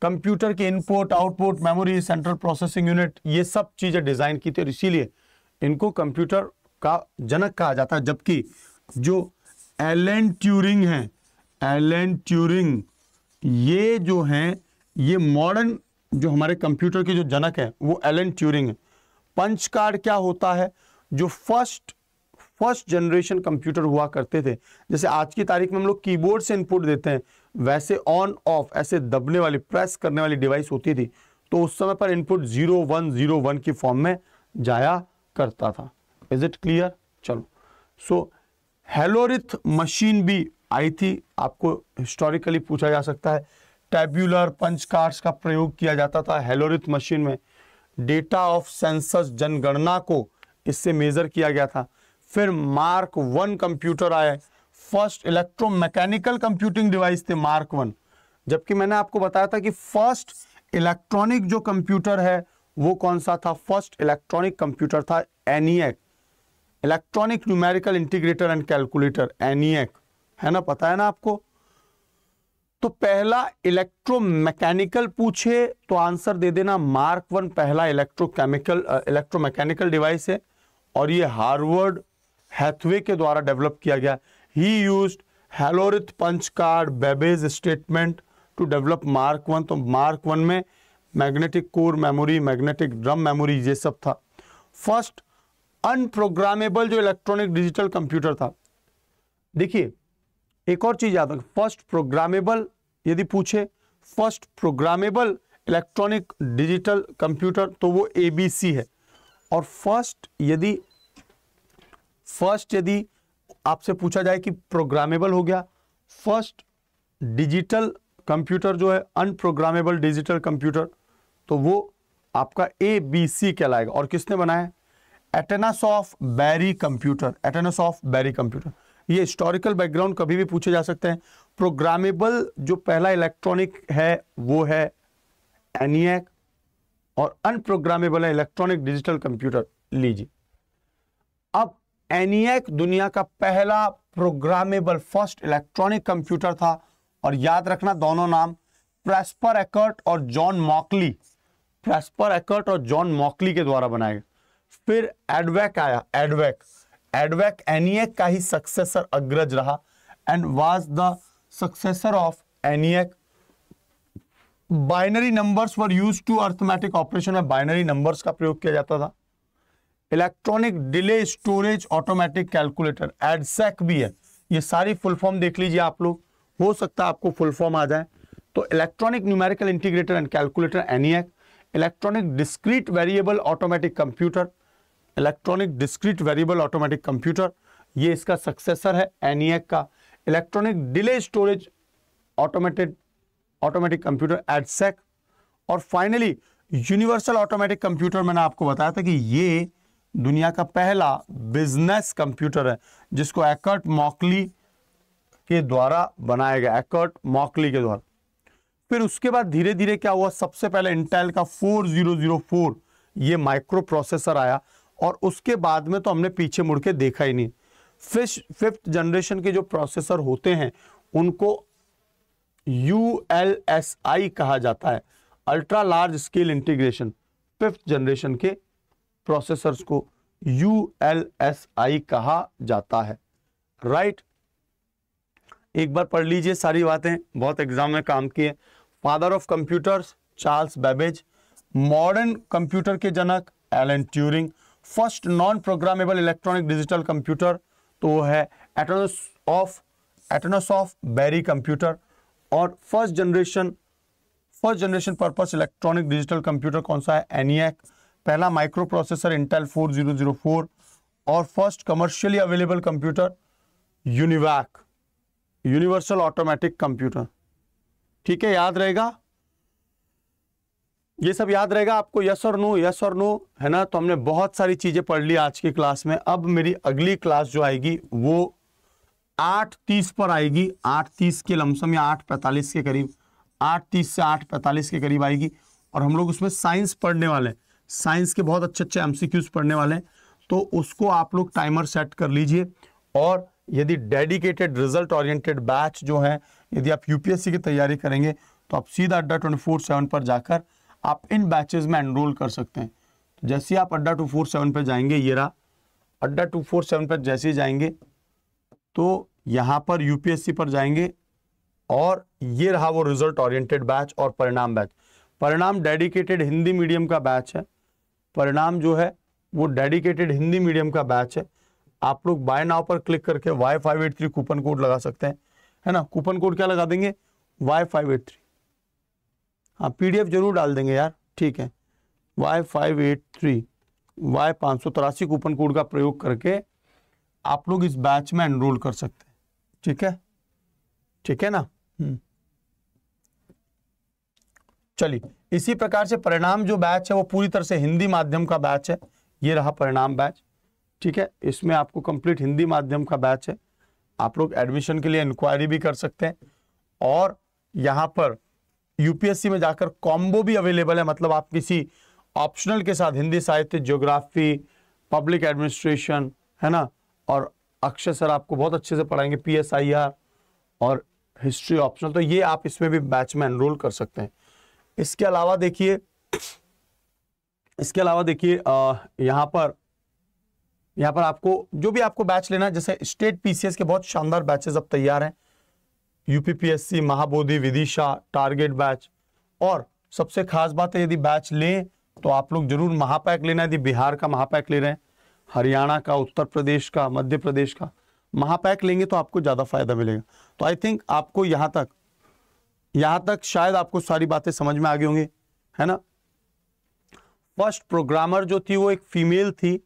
कंप्यूटर के input output memory central processing unit ये सब चीज़ें डिज़ाइन की थी और इसीलिए इनको कंप्यूटर का जनक कहा जाता है जबकि जो Alan Turing L Alan Turing ये जो हैं ये मॉडर्न जो हमारे कंप्यूटर के जो जनक है वो एलन ट्यूरिंग है पंच कार्ड क्या होता है जो फर्स्ट फर्स्ट जनरेशन कंप्यूटर हुआ करते थे जैसे आज की तारीख में हम लोग कीबोर्ड से इनपुट देते हैं वैसे ऑन ऑफ ऐसे दबने वाली प्रेस करने वाली डिवाइस होती थी तो उस समय पर input zero one zero one की फॉर्म में जाया करता था इज इट क्लियर चलो सो हेलोरिथ मशीन भी आई थी आपको हिस्टोरिकली पूछा जा सकता है टेब्यूलर पंच कार्ड्स का प्रयोग किया जाता था हेलोरिथ मशीन में डेटा ऑफ सेंसस जनगणना को इससे मेजर किया गया था फिर मार्क वन कंप्यूटर आए फर्स्ट इलेक्ट्रोमैकेनिकल कंप्यूटिंग डिवाइस थे मार्क वन जबकि मैंने आपको बताया था कि फर्स्ट इलेक्ट्रॉनिक जो कंप्यूटर है वो कौन सा था फर्स्ट इलेक्ट्रॉनिक कंप्यूटर था ENIAC electronic numerical integrator and calculator ENIAC है ना पता है ना आपको तो पहला इलेक्ट्रोमैकेनिकल पूछे तो आंसर दे देना मार्क वन पहला इलेक्ट्रोकेमिकल इलेक्ट्रोमैकेनिकल डिवाइस है और ये हार्वर्ड हैथवे के द्वारा डेवलप किया गया ही use Hollerith punch card Babbage statement to develop Mark one तो मार्क वन में magnetic core memory magnetic drum memory ये सब था फर्स्ट अनप्रोग्रामेबल जो इलेक्ट्रॉनिक डिजिटल कंप्यूटर था देखिए एक और चीज़ याद रखें फर्स्ट प्रोग्रामेबल यदि पूछे first programmable electronic digital computer तो वो एबीसी है और फर्स्ट यदि फर्स्ट यदि आपसे पूछा जाए कि प्रोग्रामेबल हो गया फर्स्ट डिजिटल कंप्यूटर जो है अनप्रोग्रामेबल डिजिटल कंप्यूटर तो वो आपका ए बी सी कहलाएगा और किसने बनाया Atanasoff Berry computer Atanasoff Berry computer ये हिस्टोरिकल बैकग्राउंड कभी भी पूछे जा सकते हैं प्रोग्रामेबल जो पहला इलेक्ट्रॉनिक है वो है एनियक और अनप्रोग्रामेबल है इलेक्ट्रॉनिक डिजिटल कंप्यूटर लीजिए अब एनियक दुनिया का पहला प्रोग्रामेबल फर्स्ट इलेक्ट्रॉनिक कंप्यूटर था और याद रखना दोनों नाम प्रेस्पर एकर्ट और जॉन मॉकली प्रेस्पर एकर्ट और जॉन मॉकली के द्वारा बनाया फिर एडवेक आया एडवेक एडवेक एनियक का ही सक्सेसर अग्रज रहा and was the successor of ENIAC binary numbers were used to arithmetic operation में बाइनरी नंबर्स का प्रयोग किया जाता था electronic delay storage automatic calculator EDSAC भी है ये सारी फुल फॉर्म देख लीजिए आप लोग हो सकता है आपको फुल फॉर्म आ जाए तो electronic numerical integrator and calculator ENIAC electronic discrete variable automatic computer electronic discrete variable automatic computer ये इसका सक्सेसर है एनियक का electronic delay storage automated automatic computer EDSAC और फाइनली यूनिवर्सल ऑटोमेटिक कंप्यूटर मैंने आपको बताया था कि ये दुनिया का पहला बिजनेस कंप्यूटर है जिसको एकर्ट मॉकली के द्वारा बनाया गया एकर्ट मॉकली के द्वारा फिर उसके बाद धीरे धीरे क्या हुआ सबसे पहले इंटेल का 4004 ये माइक्रो प्रोसेसर आया और उसके बाद में तो हमने पीछे मुड़ के देखा ही नहीं फिश फिफ्थ जनरेशन के जो प्रोसेसर होते हैं उनको यू एल एस आई कहा जाता है ultra large scale integration fifth generation के प्रोसेसर्स को यू एल एस आई कहा जाता है राइट एक बार पढ़ लीजिए सारी बातें बहुत एग्जाम में काम किए father of computers Charles Babbage modern computer के जनक Alan Turing first non programmable electronic digital computer तो वो है Atanasoff Atanasoff Berry computer और first generation first generation purpose electronic digital computer कौन सा है एनियक पहला माइक्रो प्रोसेसर इंटेल 4004 और first commercially available computer UNIVAC universal automatic computer ठीक है याद रहेगा ये सब याद रहेगा आपको यस और नो यस और नो है ना तो हमने बहुत सारी चीज़ें पढ़ ली आज की क्लास में अब मेरी अगली क्लास जो आएगी वो आठ तीस पर आएगी आठ तीस के लमसम या आठ पैंतालीस के करीब आठ तीस से आठ पैंतालीस के करीब आएगी और हम लोग उसमें साइंस पढ़ने वाले हैं साइंस के बहुत अच्छे अच्छे एमसीक्यूज पढ़ने वाले हैं तो उसको आप लोग टाइमर सेट कर लीजिए और यदि डेडिकेटेड रिजल्ट ओरिएंटेड बैच जो है यदि आप यूपीएससी की तैयारी करेंगे तो आप सीधा अड्डा ट्वेंटी फोर सेवन पर जाकर आप इन बैचेज में एनरोल कर सकते हैं तो जैसे ही आप अड्डा टू फोर सेवन पर जाएंगे ये रहा अड्डा टू फोर सेवन पर जैसे ही जाएंगे तो यहाँ पर यूपीएससी पर जाएंगे और ये रहा वो रिजल्ट ओरिएंटेड बैच और परिणाम बैच परिणाम डेडिकेटेड हिंदी मीडियम का बैच है परिणाम जो है वो डेडिकेटेड हिंदी मीडियम का बैच है आप लोग बाय नाव पर क्लिक करके Y five eight three coupon code लगा सकते हैं है ना कूपन कोड क्या लगा देंगे वाई फाइव एट थ्री हाँ पीडीएफ जरूर डाल देंगे यार ठीक है Y five eight three Y पाँच सौ तिरासी कूपन कोड का प्रयोग करके आप लोग इस बैच में एनरोल कर सकते हैं ठीक है ठीक है ना हम्म। चलिए इसी प्रकार से परिणाम जो बैच है वो पूरी तरह से हिंदी माध्यम का बैच है ये रहा परिणाम बैच ठीक है इसमें आपको कंप्लीट हिंदी माध्यम का बैच है आप लोग एडमिशन के लिए इंक्वायरी भी कर सकते हैं और यहाँ पर यूपीएससी में जाकर कॉम्बो भी अवेलेबल है मतलब आप किसी ऑप्शनल के साथ हिंदी साहित्य ज्योग्राफी पब्लिक एडमिनिस्ट्रेशन है ना और अक्षय सर आपको बहुत अच्छे से पढ़ाएंगे पी और हिस्ट्री ऑप्शनल तो ये आप इसमें भी बैच में एनरोल कर सकते हैं इसके अलावा देखिए इसके अलावा देखिए यहां पर यहां पर आपको जो भी आपको बैच लेना है जैसे स्टेट पीसीएस के बहुत शानदार बैचेस अब तैयार हैं UPPSC Mahabodhi Vidisha target batch और सबसे खास बात है यदि बैच लें तो आप लोग जरूर महापैक लेना यदि बिहार का महापैक ले रहे हैं हरियाणा का उत्तर प्रदेश का मध्य प्रदेश का महापैक लेंगे तो आपको ज़्यादा फायदा मिलेगा तो आई थिंक आपको यहाँ तक यहां तक शायद आपको सारी बातें समझ में आ गई होंगी है ना फर्स्ट प्रोग्रामर जो थी वो एक फीमेल थी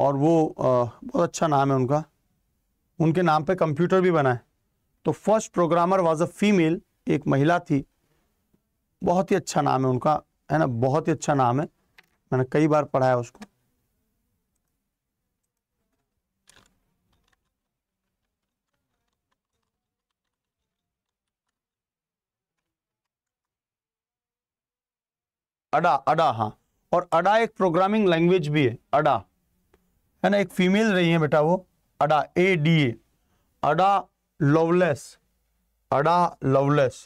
और वो आ, बहुत अच्छा नाम है उनका उनके नाम पे कंप्यूटर भी बना है तो first programmer was a female एक महिला थी बहुत ही अच्छा नाम है उनका है ना बहुत ही अच्छा नाम है मैंने कई बार पढ़ाया उसको अडा अडा हाँ और अडा एक प्रोग्रामिंग लैंग्वेज भी है अडा है ना एक फीमेल रही है बेटा वो Ada A D A Ada Lovelace Ada Lovelace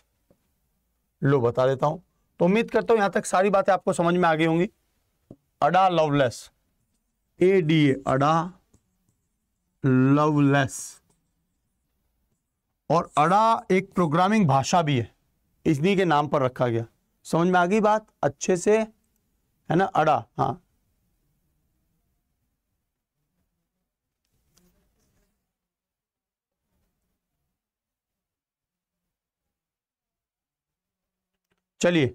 लो बता देता हूं तो उम्मीद करता हूं यहां तक सारी बातें आपको समझ में आ गई होंगी Ada Lovelace A D A Ada Lovelace और अडा एक प्रोग्रामिंग भाषा भी है इसी के नाम पर रखा गया समझ में आ गई बात अच्छे से है ना अड़ा हाँ चलिए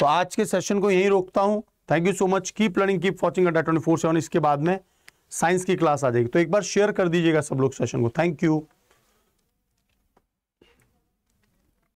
तो आज के सेशन को यहीं रोकता हूं thank you so much keep learning keep watching Adda twenty four seven इसके बाद में साइंस की क्लास आ जाएगी तो एक बार शेयर कर दीजिएगा सब लोग सेशन को थैंक यू